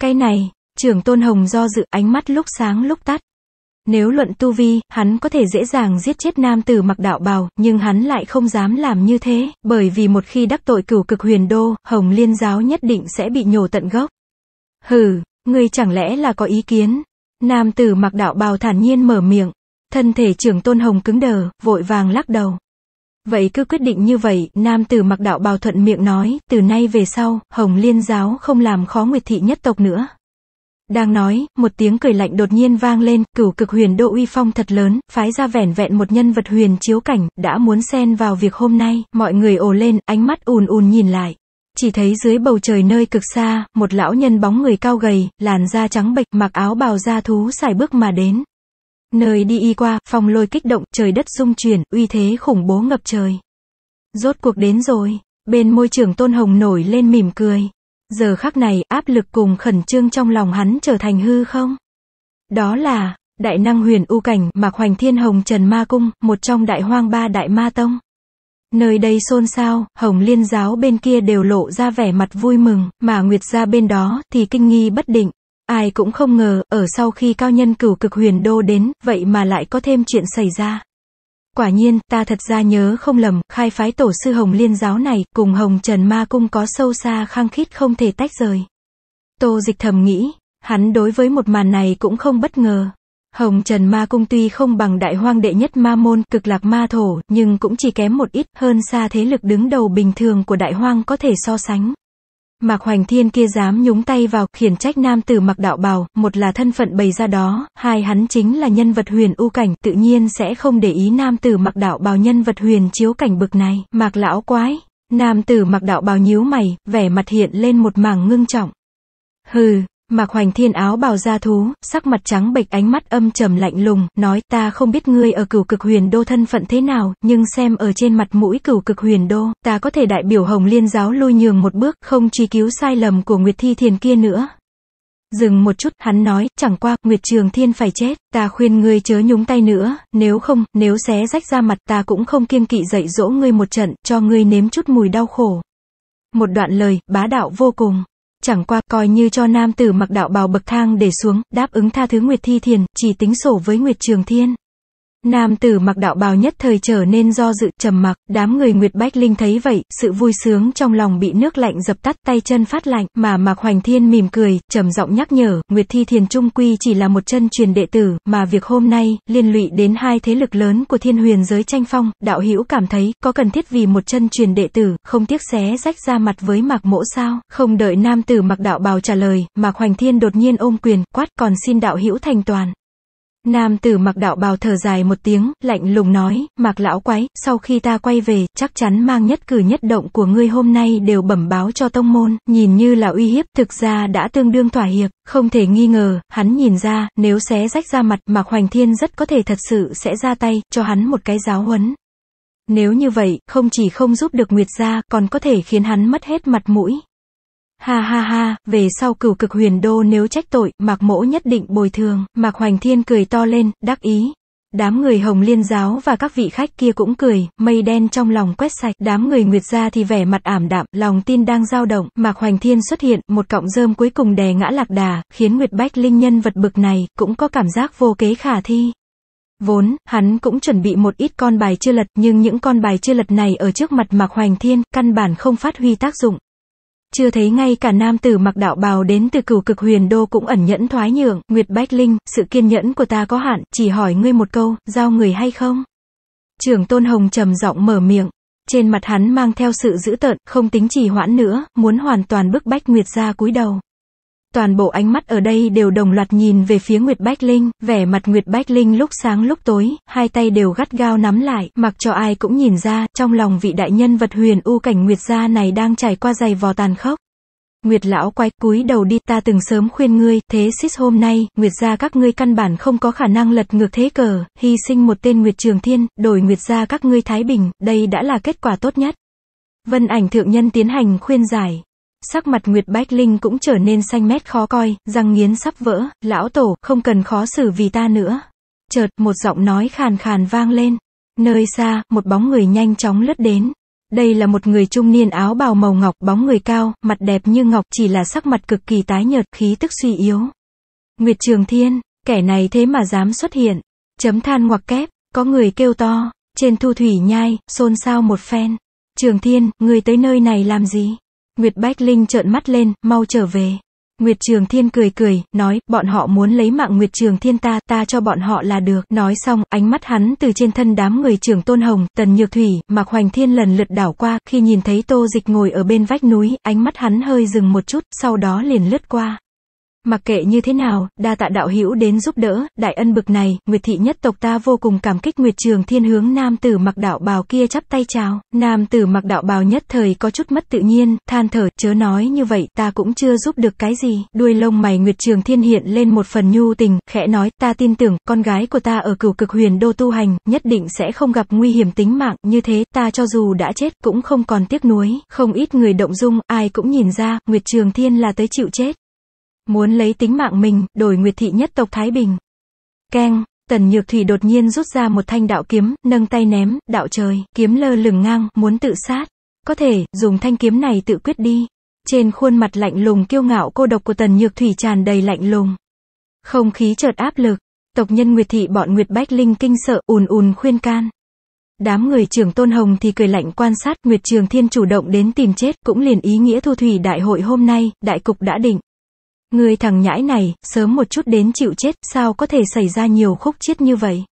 Cái này, trưởng Tôn Hồng do dự ánh mắt lúc sáng lúc tắt. Nếu luận tu vi, hắn có thể dễ dàng giết chết nam tử mặc đạo bào, nhưng hắn lại không dám làm như thế, bởi vì một khi đắc tội cửu cực huyền đô, Hồng Liên giáo nhất định sẽ bị nhổ tận gốc. Hừ, ngươi chẳng lẽ là có ý kiến? Nam tử mặc đạo bào thản nhiên mở miệng. Thân thể trưởng Tôn Hồng cứng đờ, vội vàng lắc đầu. Vậy cứ quyết định như vậy, nam tử mặc đạo bào thuận miệng nói, từ nay về sau, Hồng Liên giáo không làm khó Nguyệt thị nhất tộc nữa. Đang nói, một tiếng cười lạnh đột nhiên vang lên, cửu cực huyền độ uy phong thật lớn, phái ra vẻn vẹn một nhân vật huyền chiếu cảnh, đã muốn xen vào việc hôm nay, mọi người ồ lên, ánh mắt ùn ùn nhìn lại. Chỉ thấy dưới bầu trời nơi cực xa, một lão nhân bóng người cao gầy, làn da trắng bệch, mặc áo bào da thú xài bước mà đến, Nơi đi y qua, phong lôi kích động, trời đất rung chuyển, uy thế khủng bố ngập trời. Rốt cuộc đến rồi, bên môi trường Tôn Hồng nổi lên mỉm cười. Giờ khắc này, áp lực cùng khẩn trương trong lòng hắn trở thành hư không? Đó là, đại năng huyền u cảnh, mạc hoành thiên hồng trần ma cung, một trong đại hoang ba đại ma tông. Nơi đây xôn xao, hồng liên giáo bên kia đều lộ ra vẻ mặt vui mừng, mà nguyệt ra bên đó thì kinh nghi bất định. Ai cũng không ngờ, ở sau khi cao nhân cửu cực huyền đô đến, vậy mà lại có thêm chuyện xảy ra. Quả nhiên, ta thật ra nhớ không lầm, khai phái tổ sư Hồng Liên giáo này, cùng Hồng Trần Ma Cung có sâu xa khăng khít không thể tách rời. Tô dịch thầm nghĩ, hắn đối với một màn này cũng không bất ngờ. Hồng Trần Ma Cung tuy không bằng đại hoang đệ nhất ma môn cực lạc ma thổ, nhưng cũng chỉ kém một ít hơn xa thế lực đứng đầu bình thường của đại hoang có thể so sánh. Mạc Hoành Thiên kia dám nhúng tay vào, khiển trách nam tử mặc đạo bào, một là thân phận bày ra đó, hai hắn chính là nhân vật huyền u cảnh, tự nhiên sẽ không để ý nam tử mặc đạo bào nhân vật huyền chiếu cảnh bực này, Mạc lão quái. Nam tử mặc đạo bào nhíu mày, vẻ mặt hiện lên một mảng ngưng trọng. Hừ, Mạc Hoành Thiên áo bào da thú, sắc mặt trắng bệch ánh mắt âm trầm lạnh lùng, nói ta không biết ngươi ở cửu cực huyền đô thân phận thế nào, nhưng xem ở trên mặt mũi cửu cực huyền đô, ta có thể đại biểu hồng liên giáo lui nhường một bước, không truy cứu sai lầm của Nguyệt Thi Thiền kia nữa. Dừng một chút, hắn nói, chẳng qua, Nguyệt Trường Thiên phải chết, ta khuyên ngươi chớ nhúng tay nữa, nếu không, nếu xé rách ra mặt ta cũng không kiêng kỵ dạy dỗ ngươi một trận, cho ngươi nếm chút mùi đau khổ. Một đoạn lời, bá đạo vô cùng. Chẳng qua coi như cho nam tử mặc đạo bào bậc thang để xuống, đáp ứng tha thứ Nguyệt Thi Thiền, chỉ tính sổ với Nguyệt Trường Thiên. Nam tử mặc đạo bào nhất thời trở nên do dự, trầm mặc, đám người Nguyệt Bách Linh thấy vậy, sự vui sướng trong lòng bị nước lạnh dập tắt, tay chân phát lạnh, mà Mạc Hoành Thiên mỉm cười, trầm giọng nhắc nhở, Nguyệt Thi Thiền Trung Quy chỉ là một chân truyền đệ tử, mà việc hôm nay, liên lụy đến hai thế lực lớn của thiên huyền giới tranh phong, đạo hữu cảm thấy, có cần thiết vì một chân truyền đệ tử, không tiếc xé rách ra mặt với Mạc Mỗ sao, không đợi nam tử mặc đạo bào trả lời, Mạc Hoành Thiên đột nhiên ôm quyền, quát, còn xin đạo hữu thành toàn. Nam tử mặc đạo bào thở dài một tiếng, lạnh lùng nói, mặc lão quái, sau khi ta quay về, chắc chắn mang nhất cử nhất động của ngươi hôm nay đều bẩm báo cho tông môn, nhìn như là uy hiếp, thực ra đã tương đương thỏa hiệp, không thể nghi ngờ, hắn nhìn ra, nếu xé rách ra mặt, Mặc Hoành Thiên rất có thể thật sự sẽ ra tay, cho hắn một cái giáo huấn. Nếu như vậy, không chỉ không giúp được Nguyệt gia, còn có thể khiến hắn mất hết mặt mũi. Ha ha ha, về sau cửu cực huyền đô nếu trách tội, mạc mỗ nhất định bồi thường, mạc hoành thiên cười to lên, đắc ý. Đám người hồng liên giáo và các vị khách kia cũng cười, mây đen trong lòng quét sạch, đám người nguyệt gia thì vẻ mặt ảm đạm, lòng tin đang dao động, mạc hoành thiên xuất hiện, một cọng rơm cuối cùng đè ngã lạc đà, khiến nguyệt bách linh nhân vật bực này, cũng có cảm giác vô kế khả thi. Vốn, hắn cũng chuẩn bị một ít con bài chưa lật, nhưng những con bài chưa lật này ở trước mặt Mạc Hoành Thiên, căn bản không phát huy tác dụng, chưa thấy ngay cả nam tử mặc đạo bào đến từ cửu cực huyền đô cũng ẩn nhẫn thoái nhượng, Nguyệt Bách Linh, sự kiên nhẫn của ta có hạn, chỉ hỏi ngươi một câu, giao người hay không? Trưởng Tôn Hồng trầm giọng mở miệng, trên mặt hắn mang theo sự dữ tợn, không tính trì hoãn nữa, muốn hoàn toàn bức bách Nguyệt ra cúi đầu. Toàn bộ ánh mắt ở đây đều đồng loạt nhìn về phía Nguyệt Bách Linh, vẻ mặt Nguyệt Bách Linh lúc sáng lúc tối, hai tay đều gắt gao nắm lại, mặc cho ai cũng nhìn ra, trong lòng vị đại nhân vật huyền u cảnh Nguyệt gia này đang trải qua dày vò tàn khốc. Nguyệt lão quay cúi đầu đi ta từng sớm khuyên ngươi, thế xít hôm nay, Nguyệt gia các ngươi căn bản không có khả năng lật ngược thế cờ, hy sinh một tên Nguyệt Trường Thiên, đổi Nguyệt gia các ngươi Thái Bình, đây đã là kết quả tốt nhất. Vân ảnh thượng nhân tiến hành khuyên giải, sắc mặt Nguyệt Bách Linh cũng trở nên xanh mét khó coi, răng nghiến sắp vỡ, lão tổ, không cần khó xử vì ta nữa. Chợt, một giọng nói khàn khàn vang lên. Nơi xa, một bóng người nhanh chóng lướt đến. Đây là một người trung niên áo bào màu ngọc, bóng người cao, mặt đẹp như ngọc, chỉ là sắc mặt cực kỳ tái nhợt, khí tức suy yếu. Nguyệt Trường Thiên, kẻ này thế mà dám xuất hiện. Chấm than ngoặc kép, có người kêu to, trên thu thủy nhai, xôn xao một phen. Trường Thiên, người tới nơi này làm gì? Nguyệt Bách Linh trợn mắt lên, mau trở về. Nguyệt Trường Thiên cười cười, nói, bọn họ muốn lấy mạng Nguyệt Trường Thiên ta, ta cho bọn họ là được. Nói xong, ánh mắt hắn từ trên thân đám người trưởng Tôn Hồng, Tần Nhược Thủy, Mạc Hoành Thiên lần lượt đảo qua, khi nhìn thấy Tô Dịch ngồi ở bên vách núi, ánh mắt hắn hơi dừng một chút, sau đó liền lướt qua. Mặc kệ như thế nào, đa tạ đạo hữu đến giúp đỡ, đại ân bực này, Nguyệt thị nhất tộc ta vô cùng cảm kích Nguyệt Trường Thiên hướng nam tử mặc đạo bào kia chắp tay chào. Nam tử mặc đạo bào nhất thời có chút mất tự nhiên, than thở, chớ nói như vậy, ta cũng chưa giúp được cái gì. Đuôi lông mày Nguyệt Trường Thiên hiện lên một phần nhu tình, khẽ nói, ta tin tưởng, con gái của ta ở cửu cực huyền đô tu hành, nhất định sẽ không gặp nguy hiểm tính mạng, như thế, ta cho dù đã chết, cũng không còn tiếc nuối. Không ít người động dung, ai cũng nhìn ra, Nguyệt Trường Thiên là tới chịu chết. Muốn lấy tính mạng mình, đổi Nguyệt thị nhất tộc Thái Bình. Keng, Tần Nhược Thủy đột nhiên rút ra một thanh đạo kiếm, nâng tay ném, đạo trời, kiếm lơ lửng ngang, muốn tự sát. Có thể, dùng thanh kiếm này tự quyết đi. Trên khuôn mặt lạnh lùng kiêu ngạo cô độc của Tần Nhược Thủy tràn đầy lạnh lùng. Không khí chợt áp lực, tộc nhân Nguyệt thị bọn Nguyệt Bách Linh kinh sợ, ùn ùn khuyên can. Đám người trưởng Tôn Hồng thì cười lạnh quan sát Nguyệt Trường Thiên chủ động đến tìm chết cũng liền ý nghĩa thu thủy đại hội hôm nay, đại cục đã định. Người thằng nhãi này, sớm một chút đến chịu chết, sao có thể xảy ra nhiều khúc chết như vậy?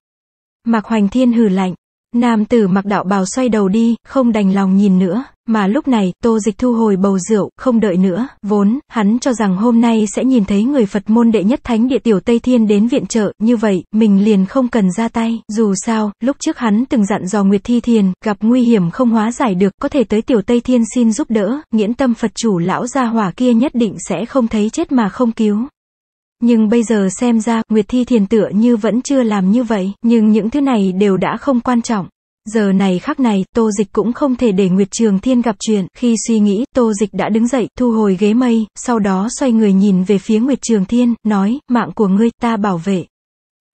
Mạc Hoành Thiên hừ lạnh. Nam tử mặc đạo bào xoay đầu đi, không đành lòng nhìn nữa. Mà lúc này, Tô Dịch thu hồi bầu rượu, không đợi nữa, vốn, hắn cho rằng hôm nay sẽ nhìn thấy người Phật môn đệ nhất thánh địa tiểu Tây Thiên đến viện trợ, như vậy, mình liền không cần ra tay, dù sao, lúc trước hắn từng dặn dò Nguyệt Thi Thiền, gặp nguy hiểm không hóa giải được, có thể tới tiểu Tây Thiên xin giúp đỡ, nghiễn tâm Phật chủ lão gia hỏa kia nhất định sẽ không thấy chết mà không cứu. Nhưng bây giờ xem ra, Nguyệt Thi Thiền tựa như vẫn chưa làm như vậy, nhưng những thứ này đều đã không quan trọng. Giờ này khắc này, Tô Dịch cũng không thể để Nguyệt Trường Thiên gặp chuyện. Khi suy nghĩ, Tô Dịch đã đứng dậy, thu hồi ghế mây, sau đó xoay người nhìn về phía Nguyệt Trường Thiên, nói, mạng của ngươi, ta bảo vệ.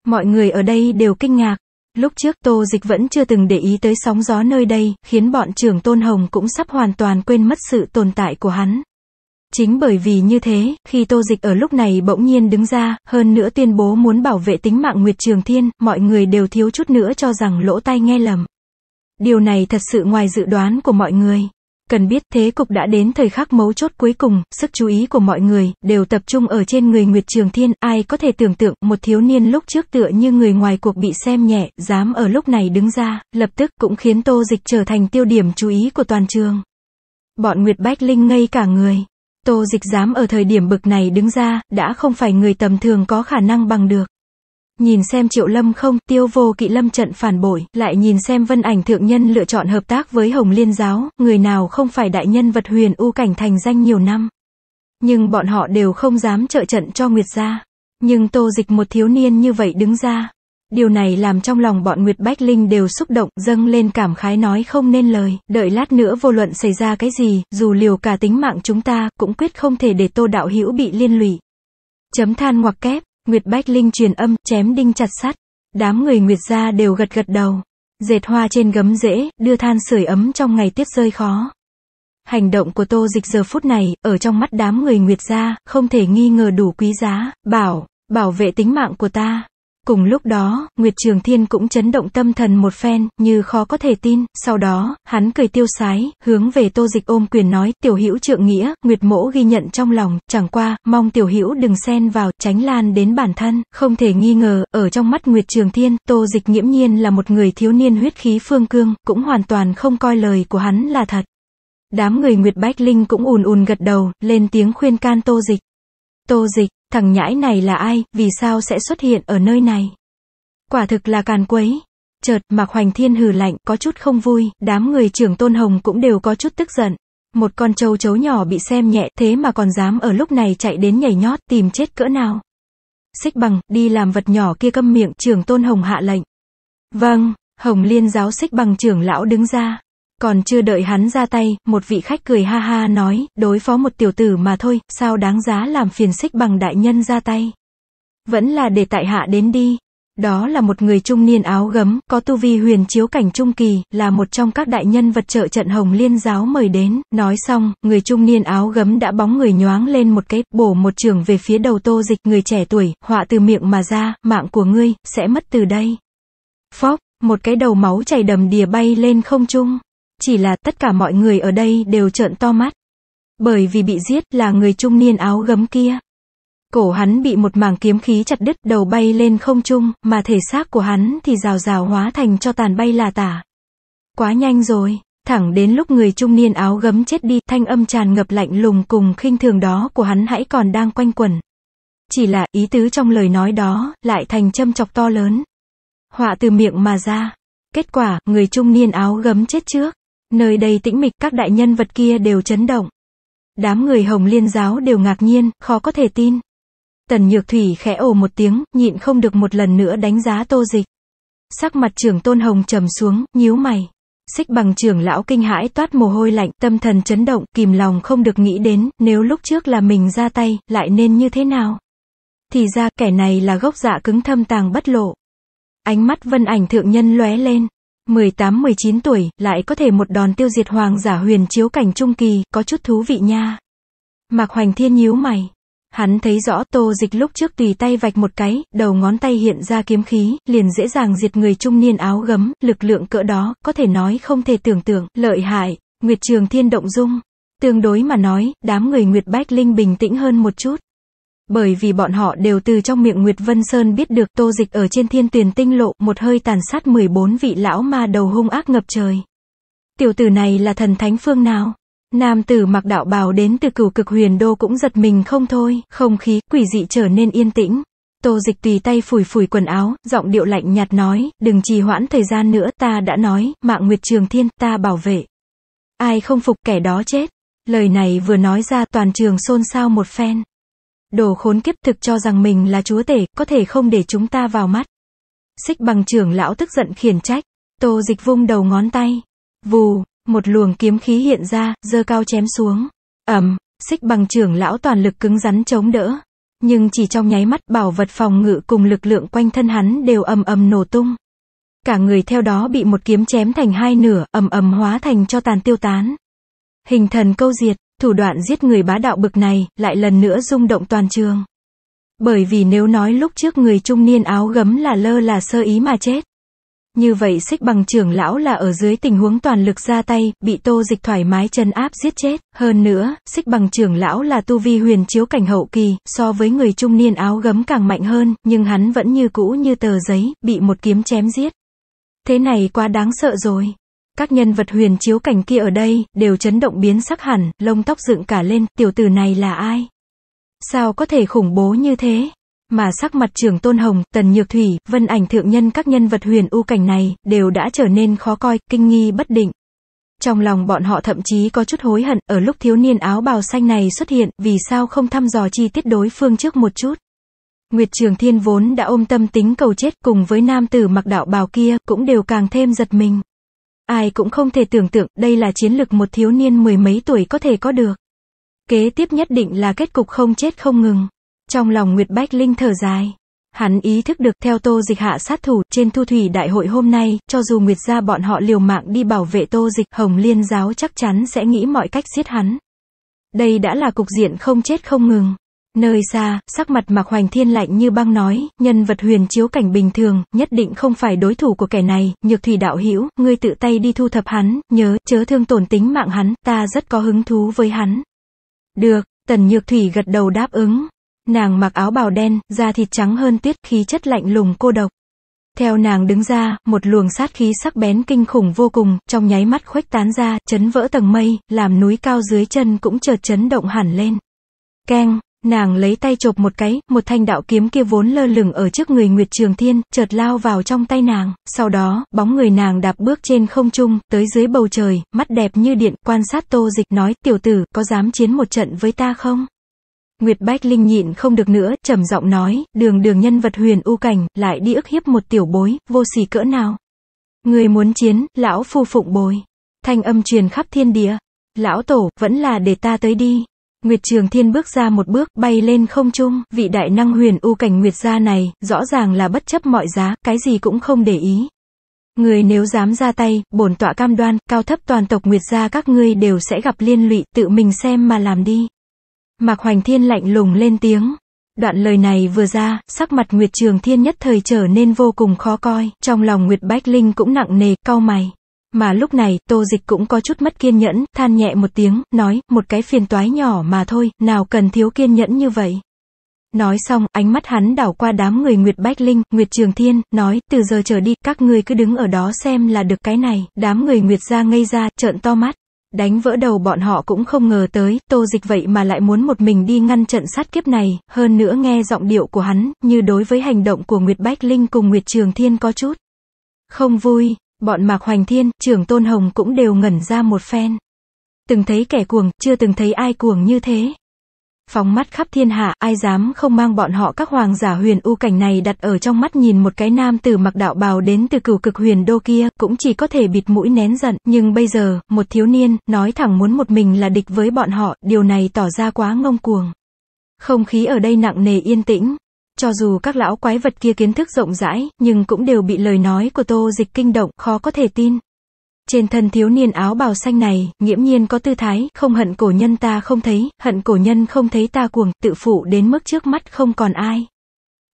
Mọi người ở đây đều kinh ngạc. Lúc trước Tô Dịch vẫn chưa từng để ý tới sóng gió nơi đây, khiến bọn trưởng Tôn Hồng cũng sắp hoàn toàn quên mất sự tồn tại của hắn. Chính bởi vì như thế, khi Tô Dịch ở lúc này bỗng nhiên đứng ra, hơn nữa tuyên bố muốn bảo vệ tính mạng Nguyệt Trường Thiên, mọi người đều thiếu chút nữa cho rằng lỗ tai nghe lầm. Điều này thật sự ngoài dự đoán của mọi người. Cần biết thế cục đã đến thời khắc mấu chốt cuối cùng, sức chú ý của mọi người đều tập trung ở trên người Nguyệt Trường Thiên, ai có thể tưởng tượng một thiếu niên lúc trước tựa như người ngoài cuộc bị xem nhẹ, dám ở lúc này đứng ra, lập tức cũng khiến Tô Dịch trở thành tiêu điểm chú ý của toàn trường. Bọn Nguyệt Bách Linh ngây cả người. Tô Dịch dám ở thời điểm bực này đứng ra, đã không phải người tầm thường có khả năng bằng được. Nhìn xem Triệu Lâm không, tiêu vô kỵ lâm trận phản bội, lại nhìn xem vân ảnh thượng nhân lựa chọn hợp tác với Hồng Liên Giáo, người nào không phải đại nhân vật huyền u cảnh thành danh nhiều năm. Nhưng bọn họ đều không dám trợ trận cho Nguyệt gia. Nhưng tô dịch một thiếu niên như vậy đứng ra. Điều này làm trong lòng bọn Nguyệt Bách Linh đều xúc động, dâng lên cảm khái nói không nên lời, đợi lát nữa vô luận xảy ra cái gì, dù liều cả tính mạng chúng ta, cũng quyết không thể để tô đạo hữu bị liên lụy. Chấm than ngoặc kép Nguyệt Bách Linh truyền âm, chém đinh chặt sắt. Đám người Nguyệt gia đều gật gật đầu. Dệt hoa trên gấm rễ, đưa than sưởi ấm trong ngày tiết rơi khó. Hành động của Tô Dịch giờ phút này, ở trong mắt đám người Nguyệt gia, không thể nghi ngờ đủ quý giá, bảo, bảo vệ tính mạng của ta. Cùng lúc đó, Nguyệt Trường Thiên cũng chấn động tâm thần một phen, như khó có thể tin, sau đó, hắn cười tiêu sái, hướng về Tô Dịch ôm quyền nói, tiểu hữu trượng nghĩa, Nguyệt Mỗ ghi nhận trong lòng, chẳng qua, mong tiểu hữu đừng xen vào, tránh lan đến bản thân, không thể nghi ngờ, ở trong mắt Nguyệt Trường Thiên, Tô Dịch nghiễm nhiên là một người thiếu niên huyết khí phương cương, cũng hoàn toàn không coi lời của hắn là thật. Đám người Nguyệt Bách Linh cũng ùn ùn gật đầu, lên tiếng khuyên can Tô Dịch. Tô Dịch, Thằng nhãi này là ai, vì sao sẽ xuất hiện ở nơi này? Quả thực là càn quấy. Chợt, Mạc Hoành Thiên hừ lạnh, có chút không vui, đám người trưởng Tôn Hồng cũng đều có chút tức giận. Một con trâu chấu nhỏ bị xem nhẹ, thế mà còn dám ở lúc này chạy đến nhảy nhót, tìm chết cỡ nào. Xích bằng, đi làm vật nhỏ kia câm miệng, trưởng Tôn Hồng hạ lệnh. Vâng, Hồng Liên giáo xích bằng trưởng lão đứng ra. Còn chưa đợi hắn ra tay, một vị khách cười ha ha nói, đối phó một tiểu tử mà thôi, sao đáng giá làm phiền xích bằng đại nhân ra tay. Vẫn là để tại hạ đến đi. Đó là một người trung niên áo gấm, có tu vi huyền chiếu cảnh trung kỳ, là một trong các đại nhân vật trợ trận hồng liên giáo mời đến. Nói xong, người trung niên áo gấm đã bóng người nhoáng lên một cái, bổ một trường về phía đầu tô dịch người trẻ tuổi, họa từ miệng mà ra, mạng của ngươi, sẽ mất từ đây. Phóc, một cái đầu máu chảy đầm đìa bay lên không trung. Chỉ là tất cả mọi người ở đây đều trợn to mắt. Bởi vì bị giết là người trung niên áo gấm kia. Cổ hắn bị một mảng kiếm khí chặt đứt đầu bay lên không trung, mà thể xác của hắn thì rào rào hóa thành cho tàn bay là tả. Quá nhanh rồi, thẳng đến lúc người trung niên áo gấm chết đi, thanh âm tràn ngập lạnh lùng cùng khinh thường đó của hắn hãy còn đang quanh quẩn. Chỉ là ý tứ trong lời nói đó, lại thành châm chọc to lớn. Họa từ miệng mà ra. Kết quả, người trung niên áo gấm chết trước. Nơi đây tĩnh mịch các đại nhân vật kia đều chấn động. Đám người hồng liên giáo đều ngạc nhiên, khó có thể tin. Tần Nhược Thủy khẽ ồ một tiếng, nhịn không được một lần nữa đánh giá tô dịch. Sắc mặt trưởng tôn hồng trầm xuống, nhíu mày. Xích bằng trưởng lão kinh hãi toát mồ hôi lạnh, tâm thần chấn động, kìm lòng không được nghĩ đến, nếu lúc trước là mình ra tay, lại nên như thế nào? Thì ra, kẻ này là gốc dạ cứng thâm tàng bất lộ. Ánh mắt vân ảnh thượng nhân lóe lên. 18-19 tuổi, lại có thể một đòn tiêu diệt hoàng giả huyền chiếu cảnh trung kỳ, có chút thú vị nha. Mạc Hoành Thiên nhíu mày. Hắn thấy rõ tô dịch lúc trước tùy tay vạch một cái, đầu ngón tay hiện ra kiếm khí, liền dễ dàng diệt người trung niên áo gấm, lực lượng cỡ đó, có thể nói không thể tưởng tượng, lợi hại, Nguyệt Trường Thiên động dung. Tương đối mà nói, đám người Nguyệt Bách Linh bình tĩnh hơn một chút bởi vì bọn họ đều từ trong miệng Nguyệt Vân Sơn biết được tô dịch ở trên thiên tuyền tinh lộ, một hơi tàn sát 14 vị lão ma đầu hung ác ngập trời. Tiểu tử này là thần thánh phương nào? Nam tử mặc đạo bào đến từ cửu cực huyền đô cũng giật mình không thôi, không khí, quỷ dị trở nên yên tĩnh. Tô dịch tùy tay phủi phủi quần áo, giọng điệu lạnh nhạt nói, đừng trì hoãn thời gian nữa, ta đã nói, mạng nguyệt trường thiên, ta bảo vệ. Ai không phục kẻ đó chết. Lời này vừa nói ra toàn trường xôn xao một phen. Đồ khốn kiếp thực cho rằng mình là chúa tể, có thể không để chúng ta vào mắt. Xích bằng trưởng lão tức giận khiển trách. Tô dịch vung đầu ngón tay. Vù, một luồng kiếm khí hiện ra, dơ cao chém xuống. ầm, xích bằng trưởng lão toàn lực cứng rắn chống đỡ. Nhưng chỉ trong nháy mắt bảo vật phòng ngự cùng lực lượng quanh thân hắn đều ầm ầm nổ tung. Cả người theo đó bị một kiếm chém thành hai nửa, ầm ầm hóa thành cho tàn tiêu tán. Hình thần câu diệt, Thủ đoạn giết người bá đạo bực này, lại lần nữa rung động toàn trường. Bởi vì nếu nói lúc trước người trung niên áo gấm là lơ là sơ ý mà chết. Như vậy xích bằng trưởng lão là ở dưới tình huống toàn lực ra tay, bị tô dịch thoải mái chân áp giết chết. Hơn nữa, xích bằng trưởng lão là tu vi huyền chiếu cảnh hậu kỳ, so với người trung niên áo gấm càng mạnh hơn, nhưng hắn vẫn như cũ như tờ giấy, bị một kiếm chém giết. Thế này quá đáng sợ rồi. Các nhân vật huyền chiếu cảnh kia ở đây, đều chấn động biến sắc hẳn, lông tóc dựng cả lên, tiểu tử này là ai? Sao có thể khủng bố như thế? Mà sắc mặt trưởng Tôn Hồng, Tần Nhược Thủy, Vân Ảnh Thượng Nhân các nhân vật huyền u cảnh này, đều đã trở nên khó coi, kinh nghi bất định. Trong lòng bọn họ thậm chí có chút hối hận, ở lúc thiếu niên áo bào xanh này xuất hiện, vì sao không thăm dò chi tiết đối phương trước một chút. Nguyệt Trường Thiên vốn đã ôm tâm tính cầu chết cùng với nam tử mặc đạo bào kia, cũng đều càng thêm giật mình. Ai cũng không thể tưởng tượng đây là chiến lực một thiếu niên mười mấy tuổi có thể có được. Kế tiếp nhất định là kết cục không chết không ngừng. Trong lòng Nguyệt Bách Linh thở dài. Hắn ý thức được theo tô dịch hạ sát thủ trên thu thủy đại hội hôm nay, cho dù Nguyệt gia bọn họ liều mạng đi bảo vệ tô dịch, Hồng Liên giáo chắc chắn sẽ nghĩ mọi cách giết hắn. Đây đã là cục diện không chết không ngừng. Nơi xa, sắc mặt Mạc Hoành Thiên lạnh như băng nói, nhân vật huyền chiếu cảnh bình thường, nhất định không phải đối thủ của kẻ này, nhược thủy đạo hữu ngươi tự tay đi thu thập hắn, nhớ, chớ thương tổn tính mạng hắn, ta rất có hứng thú với hắn. Được, tần nhược thủy gật đầu đáp ứng. Nàng mặc áo bào đen, da thịt trắng hơn tuyết, khí chất lạnh lùng cô độc. Theo nàng đứng ra, một luồng sát khí sắc bén kinh khủng vô cùng, trong nháy mắt khuếch tán ra, chấn vỡ tầng mây, làm núi cao dưới chân cũng chợt chấn động hẳn lên. Keng, Nàng lấy tay chộp một cái, một thanh đạo kiếm kia vốn lơ lửng ở trước người Nguyệt Trường Thiên, chợt lao vào trong tay nàng, sau đó, bóng người nàng đạp bước trên không trung, tới dưới bầu trời, mắt đẹp như điện, quan sát tô dịch, nói, tiểu tử, có dám chiến một trận với ta không? Nguyệt Bách Linh nhịn không được nữa, trầm giọng nói, đường đường nhân vật huyền u cảnh, lại đi ức hiếp một tiểu bối, vô sỉ cỡ nào. Người muốn chiến, lão phu phụng bồi. Thanh âm truyền khắp thiên địa. Lão tổ, vẫn là để ta tới đi. Nguyệt Trường Thiên bước ra một bước, bay lên không trung, vị đại năng huyền u cảnh Nguyệt gia này, rõ ràng là bất chấp mọi giá, cái gì cũng không để ý. Người nếu dám ra tay, bổn tọa cam đoan, cao thấp toàn tộc Nguyệt gia các ngươi đều sẽ gặp liên lụy, tự mình xem mà làm đi. Mạc Hoành Thiên lạnh lùng lên tiếng. Đoạn lời này vừa ra, sắc mặt Nguyệt Trường Thiên nhất thời trở nên vô cùng khó coi, trong lòng Nguyệt Bách Linh cũng nặng nề, cau mày. Mà lúc này, tô dịch cũng có chút mất kiên nhẫn, than nhẹ một tiếng, nói, một cái phiền toái nhỏ mà thôi, nào cần thiếu kiên nhẫn như vậy. Nói xong, ánh mắt hắn đảo qua đám người Nguyệt Bách Linh, Nguyệt Trường Thiên, nói, từ giờ trở đi, các ngươi cứ đứng ở đó xem là được cái này, đám người Nguyệt ra ngây ra, trợn to mắt. Đánh vỡ đầu bọn họ cũng không ngờ tới, tô dịch vậy mà lại muốn một mình đi ngăn trận sát kiếp này, hơn nữa nghe giọng điệu của hắn, như đối với hành động của Nguyệt Bách Linh cùng Nguyệt Trường Thiên có chút không vui. Bọn Mạc Hoành Thiên, trưởng Tôn Hồng cũng đều ngẩn ra một phen. Từng thấy kẻ cuồng, chưa từng thấy ai cuồng như thế. Phóng mắt khắp thiên hạ, ai dám không mang bọn họ các hoàng giả huyền u cảnh này đặt ở trong mắt nhìn một cái nam từ mặc đạo bào đến từ cửu cực huyền đô kia, cũng chỉ có thể bịt mũi nén giận. Nhưng bây giờ, một thiếu niên, nói thẳng muốn một mình là địch với bọn họ, điều này tỏ ra quá ngông cuồng. Không khí ở đây nặng nề yên tĩnh, cho dù các lão quái vật kia kiến thức rộng rãi, nhưng cũng đều bị lời nói của tô dịch kinh động, khó có thể tin. Trên thân thiếu niên áo bào xanh này, nghiễm nhiên có tư thái, không hận cổ nhân ta không thấy, hận cổ nhân không thấy ta cuồng, tự phụ đến mức trước mắt không còn ai.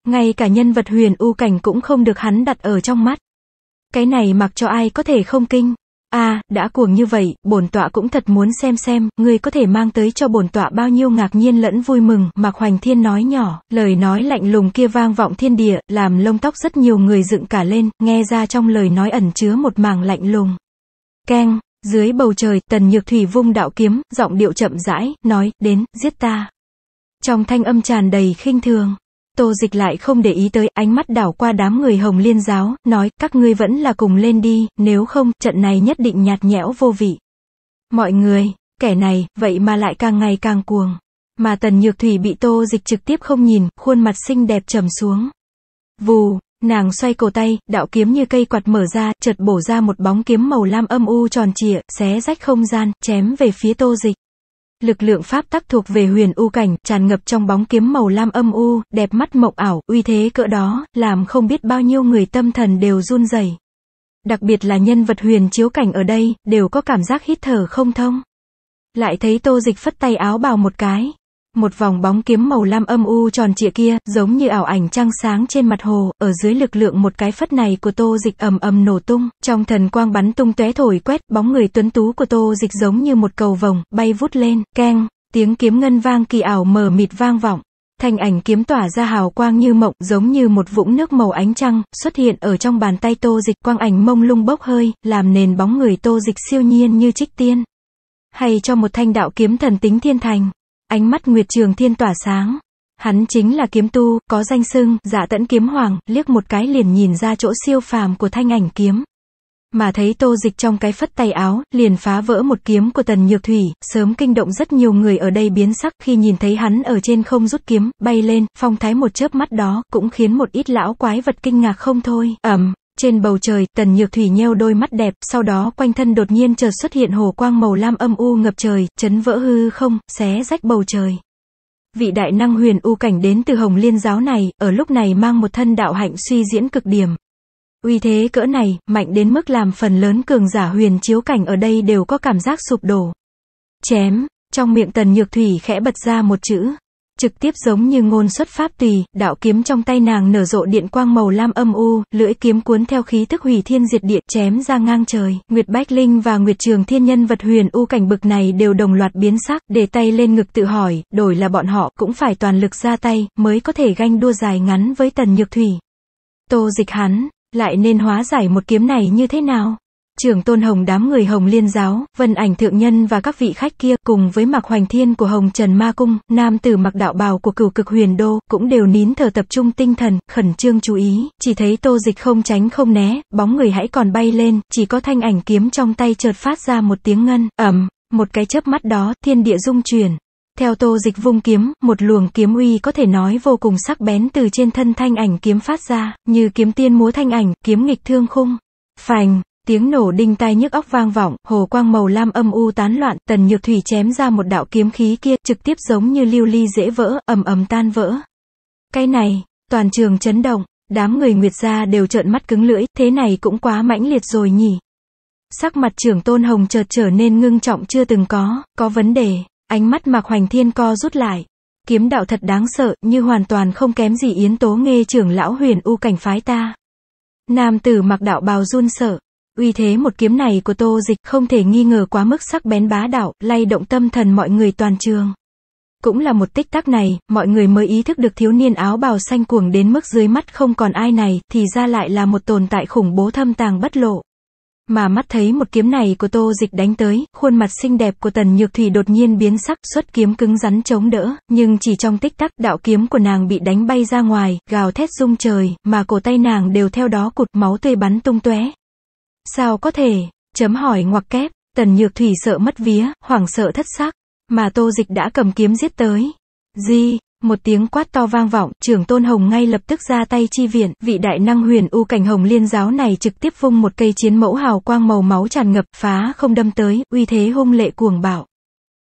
Ngay cả nhân vật huyền u cảnh cũng không được hắn đặt ở trong mắt. Cái này mặc cho ai có thể không kinh a à, đã cuồng như vậy, bổn tọa cũng thật muốn xem xem, ngươi có thể mang tới cho bổn tọa bao nhiêu ngạc nhiên lẫn vui mừng, Mạc Hoành Thiên nói nhỏ, lời nói lạnh lùng kia vang vọng thiên địa, làm lông tóc rất nhiều người dựng cả lên, nghe ra trong lời nói ẩn chứa một màng lạnh lùng. Keng, dưới bầu trời, tần nhược thủy vung đạo kiếm, giọng điệu chậm rãi, nói, đến, giết ta. Trong thanh âm tràn đầy khinh thường. Tô dịch lại không để ý tới, ánh mắt đảo qua đám người hồng liên giáo, nói, các ngươi vẫn là cùng lên đi, nếu không, trận này nhất định nhạt nhẽo vô vị. Mọi người, kẻ này, vậy mà lại càng ngày càng cuồng. Mà tần nhược thủy bị tô dịch trực tiếp không nhìn, khuôn mặt xinh đẹp trầm xuống. Vù, nàng xoay cổ tay, đạo kiếm như cây quạt mở ra, chợt bổ ra một bóng kiếm màu lam âm u tròn trịa, xé rách không gian, chém về phía tô dịch. Lực lượng pháp tắc thuộc về huyền u cảnh, tràn ngập trong bóng kiếm màu lam âm u, đẹp mắt mộng ảo, uy thế cỡ đó, làm không biết bao nhiêu người tâm thần đều run rẩy. Đặc biệt là nhân vật huyền chiếu cảnh ở đây, đều có cảm giác hít thở không thông. Lại thấy tô dịch phất tay áo bào một cái, một vòng bóng kiếm màu lam âm u tròn trịa kia, giống như ảo ảnh trăng sáng trên mặt hồ, ở dưới lực lượng một cái phất này của tô dịch ầm ầm nổ tung, trong thần quang bắn tung tóe thổi quét, bóng người tuấn tú của tô dịch giống như một cầu vồng, bay vút lên, keng, tiếng kiếm ngân vang kỳ ảo mờ mịt vang vọng. thành ảnh kiếm tỏa ra hào quang như mộng, giống như một vũng nước màu ánh trăng, xuất hiện ở trong bàn tay tô dịch quang ảnh mông lung bốc hơi, làm nền bóng người tô dịch siêu nhiên như trích tiên. Hay cho một thanh đạo kiếm thần tính thiên thành. Ánh mắt Nguyệt Trường Thiên tỏa sáng. Hắn chính là kiếm tu, có danh xưng, giả tẫn kiếm hoàng, liếc một cái liền nhìn ra chỗ siêu phàm của thanh ảnh kiếm. Mà thấy tô dịch trong cái phất tay áo, liền phá vỡ một kiếm của tần nhược thủy, sớm kinh động rất nhiều người ở đây biến sắc khi nhìn thấy hắn ở trên không rút kiếm, bay lên, phong thái một chớp mắt đó, cũng khiến một ít lão quái vật kinh ngạc không thôi, ẩm, trên bầu trời, Tần Nhược Thủy nheo đôi mắt đẹp, sau đó quanh thân đột nhiên chợt xuất hiện hồ quang màu lam âm u ngập trời, chấn vỡ hư không, xé rách bầu trời. Vị đại năng huyền u cảnh đến từ Hồng Liên giáo này, ở lúc này mang một thân đạo hạnh suy diễn cực điểm. Uy thế cỡ này, mạnh đến mức làm phần lớn cường giả huyền chiếu cảnh ở đây đều có cảm giác sụp đổ. Chém, trong miệng Tần Nhược Thủy khẽ bật ra một chữ trực tiếp giống như ngôn xuất pháp tùy, đạo kiếm trong tay nàng nở rộ điện quang màu lam âm u, lưỡi kiếm cuốn theo khí tức hủy thiên diệt địa chém ra ngang trời. Nguyệt Bách Linh và Nguyệt Trường Thiên nhân vật huyền u cảnh bực này đều đồng loạt biến sắc, để tay lên ngực tự hỏi, đổi là bọn họ cũng phải toàn lực ra tay, mới có thể ganh đua dài ngắn với Tần Nhược Thủy. Tô dịch hắn, lại nên hóa giải một kiếm này như thế nào? trưởng tôn hồng đám người hồng liên giáo, vân ảnh thượng nhân và các vị khách kia, cùng với mặc hoành thiên của hồng trần ma cung, nam tử mặc đạo bào của cửu cực huyền đô, cũng đều nín thở tập trung tinh thần, khẩn trương chú ý, chỉ thấy tô dịch không tránh không né, bóng người hãy còn bay lên, chỉ có thanh ảnh kiếm trong tay chợt phát ra một tiếng ngân, ẩm, một cái chớp mắt đó, thiên địa dung chuyển. Theo tô dịch vung kiếm, một luồng kiếm uy có thể nói vô cùng sắc bén từ trên thân thanh ảnh kiếm phát ra, như kiếm tiên múa thanh ảnh, kiếm nghịch thương khung. Phành, Tiếng nổ đinh tai nhức óc vang vọng, hồ quang màu lam âm u tán loạn, tần nhược thủy chém ra một đạo kiếm khí kia, trực tiếp giống như lưu ly dễ vỡ, ầm ầm tan vỡ. Cái này, toàn trường chấn động, đám người Nguyệt gia đều trợn mắt cứng lưỡi, thế này cũng quá mãnh liệt rồi nhỉ. Sắc mặt trưởng tôn hồng chợt trở nên ngưng trọng chưa từng có, có vấn đề, ánh mắt mạc hoành thiên co rút lại. Kiếm đạo thật đáng sợ, như hoàn toàn không kém gì yến tố nghe trưởng lão huyền u cảnh phái ta. Nam tử mặc đạo bào run sợ, Uy thế một kiếm này của tô dịch không thể nghi ngờ quá mức sắc bén bá đạo, lay động tâm thần mọi người toàn trường. Cũng là một tích tắc này, mọi người mới ý thức được thiếu niên áo bào xanh cuồng đến mức dưới mắt không còn ai này, thì ra lại là một tồn tại khủng bố thâm tàng bất lộ. Mà mắt thấy một kiếm này của tô dịch đánh tới, khuôn mặt xinh đẹp của tần nhược thủy đột nhiên biến sắc, xuất kiếm cứng rắn chống đỡ, nhưng chỉ trong tích tắc, đạo kiếm của nàng bị đánh bay ra ngoài, gào thét rung trời, mà cổ tay nàng đều theo đó cụt máu tươi bắn tung tóe Sao có thể? Chấm hỏi ngoặc kép, tần nhược thủy sợ mất vía, hoảng sợ thất sắc, mà tô dịch đã cầm kiếm giết tới. di Một tiếng quát to vang vọng, trưởng tôn hồng ngay lập tức ra tay chi viện, vị đại năng huyền u cảnh hồng liên giáo này trực tiếp vung một cây chiến mẫu hào quang màu máu tràn ngập, phá không đâm tới, uy thế hung lệ cuồng bạo.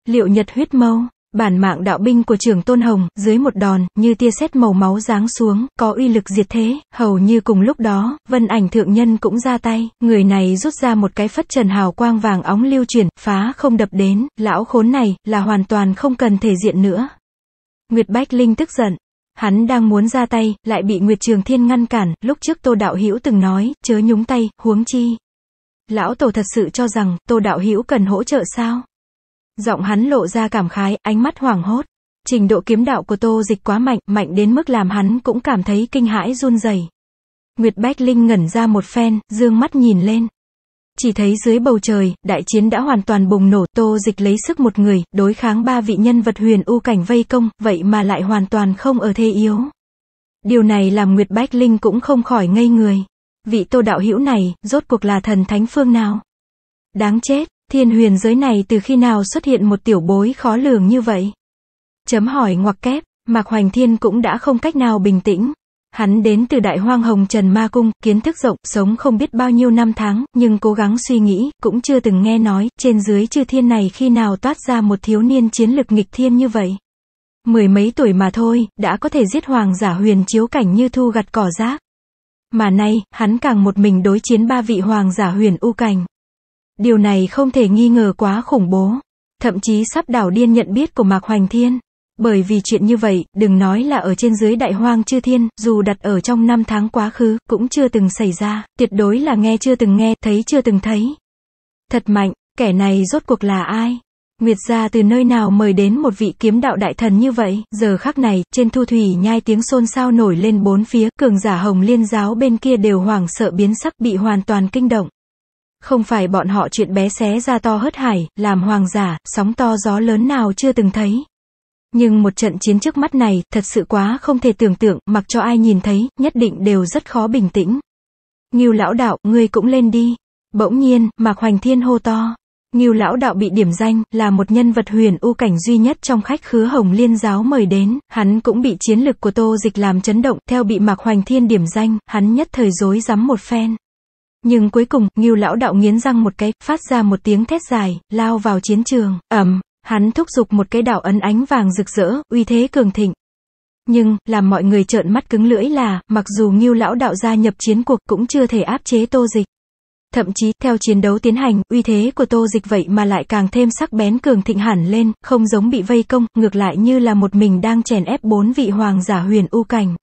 Liệu nhật huyết mâu Bản mạng đạo binh của trưởng Tôn Hồng, dưới một đòn, như tia sét màu máu giáng xuống, có uy lực diệt thế, hầu như cùng lúc đó, vân ảnh thượng nhân cũng ra tay, người này rút ra một cái phất trần hào quang vàng óng lưu chuyển, phá không đập đến, lão khốn này, là hoàn toàn không cần thể diện nữa. Nguyệt Bách Linh tức giận, Hắn đang muốn ra tay, lại bị Nguyệt Trường Thiên ngăn cản, lúc trước Tô Đạo Hữu từng nói, chớ nhúng tay, huống chi. Lão Tổ thật sự cho rằng, Tô Đạo Hữu cần hỗ trợ sao? Giọng hắn lộ ra cảm khái, ánh mắt hoảng hốt. Trình độ kiếm đạo của tô dịch quá mạnh, mạnh đến mức làm hắn cũng cảm thấy kinh hãi run rẩy. Nguyệt Bách Linh ngẩn ra một phen, dương mắt nhìn lên. Chỉ thấy dưới bầu trời, đại chiến đã hoàn toàn bùng nổ, tô dịch lấy sức một người, đối kháng ba vị nhân vật huyền u cảnh vây công, vậy mà lại hoàn toàn không ở thế yếu. Điều này làm Nguyệt Bách Linh cũng không khỏi ngây người. Vị tô đạo hữu này, rốt cuộc là thần thánh phương nào? Đáng chết, Thiên huyền giới này từ khi nào xuất hiện một tiểu bối khó lường như vậy? Chấm hỏi ngoặc kép, Mạc Hoành Thiên cũng đã không cách nào bình tĩnh. Hắn đến từ đại hoang hồng Trần Ma Cung, kiến thức rộng, sống không biết bao nhiêu năm tháng, nhưng cố gắng suy nghĩ, cũng chưa từng nghe nói, trên dưới chư thiên này khi nào toát ra một thiếu niên chiến lực nghịch thiên như vậy. Mười mấy tuổi mà thôi, đã có thể giết hoàng giả huyền chiếu cảnh như thu gặt cỏ rác. Mà nay, hắn càng một mình đối chiến ba vị hoàng giả huyền u cảnh. Điều này không thể nghi ngờ quá khủng bố. Thậm chí sắp đảo điên nhận biết của Mạc Hoành Thiên. Bởi vì chuyện như vậy, đừng nói là ở trên dưới đại hoang chư thiên, dù đặt ở trong năm tháng quá khứ, cũng chưa từng xảy ra, tuyệt đối là nghe chưa từng nghe, thấy chưa từng thấy. Thật mạnh, kẻ này rốt cuộc là ai? Nguyệt gia từ nơi nào mời đến một vị kiếm đạo đại thần như vậy, giờ khắc này, trên thu thủy nhai tiếng xôn xao nổi lên bốn phía, cường giả hồng liên giáo bên kia đều hoảng sợ biến sắc bị hoàn toàn kinh động. Không phải bọn họ chuyện bé xé ra to hớt hải, làm hoàng giả, sóng to gió lớn nào chưa từng thấy. Nhưng một trận chiến trước mắt này, thật sự quá không thể tưởng tượng, mặc cho ai nhìn thấy, nhất định đều rất khó bình tĩnh. Ngưu lão đạo, ngươi cũng lên đi. Bỗng nhiên, Mạc Hoành Thiên hô to. Ngưu lão đạo bị điểm danh, là một nhân vật huyền u cảnh duy nhất trong khách khứa hồng liên giáo mời đến, hắn cũng bị chiến lực của tô dịch làm chấn động, theo bị Mạc Hoành Thiên điểm danh, hắn nhất thời rối rắm một phen. Nhưng cuối cùng, Ngưu lão đạo nghiến răng một cái, phát ra một tiếng thét dài, lao vào chiến trường, ẩm, hắn thúc giục một cái đạo ấn ánh vàng rực rỡ, uy thế cường thịnh. Nhưng, làm mọi người trợn mắt cứng lưỡi là, mặc dù Ngưu lão đạo gia nhập chiến cuộc cũng chưa thể áp chế tô dịch. Thậm chí, theo chiến đấu tiến hành, uy thế của tô dịch vậy mà lại càng thêm sắc bén cường thịnh hẳn lên, không giống bị vây công, ngược lại như là một mình đang chèn ép bốn vị hoàng giả huyền u cảnh.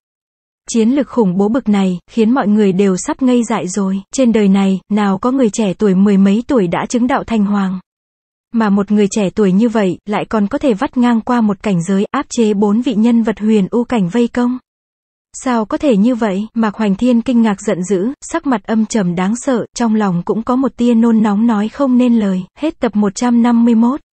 Chiến lực khủng bố bực này, khiến mọi người đều sắp ngây dại rồi. Trên đời này, nào có người trẻ tuổi mười mấy tuổi đã chứng đạo thành hoàng. Mà một người trẻ tuổi như vậy, lại còn có thể vắt ngang qua một cảnh giới áp chế bốn vị nhân vật huyền u cảnh vây công. Sao có thể như vậy? Mạc Hoành Thiên kinh ngạc giận dữ, sắc mặt âm trầm đáng sợ, trong lòng cũng có một tia nôn nóng nói không nên lời. Hết tập 151.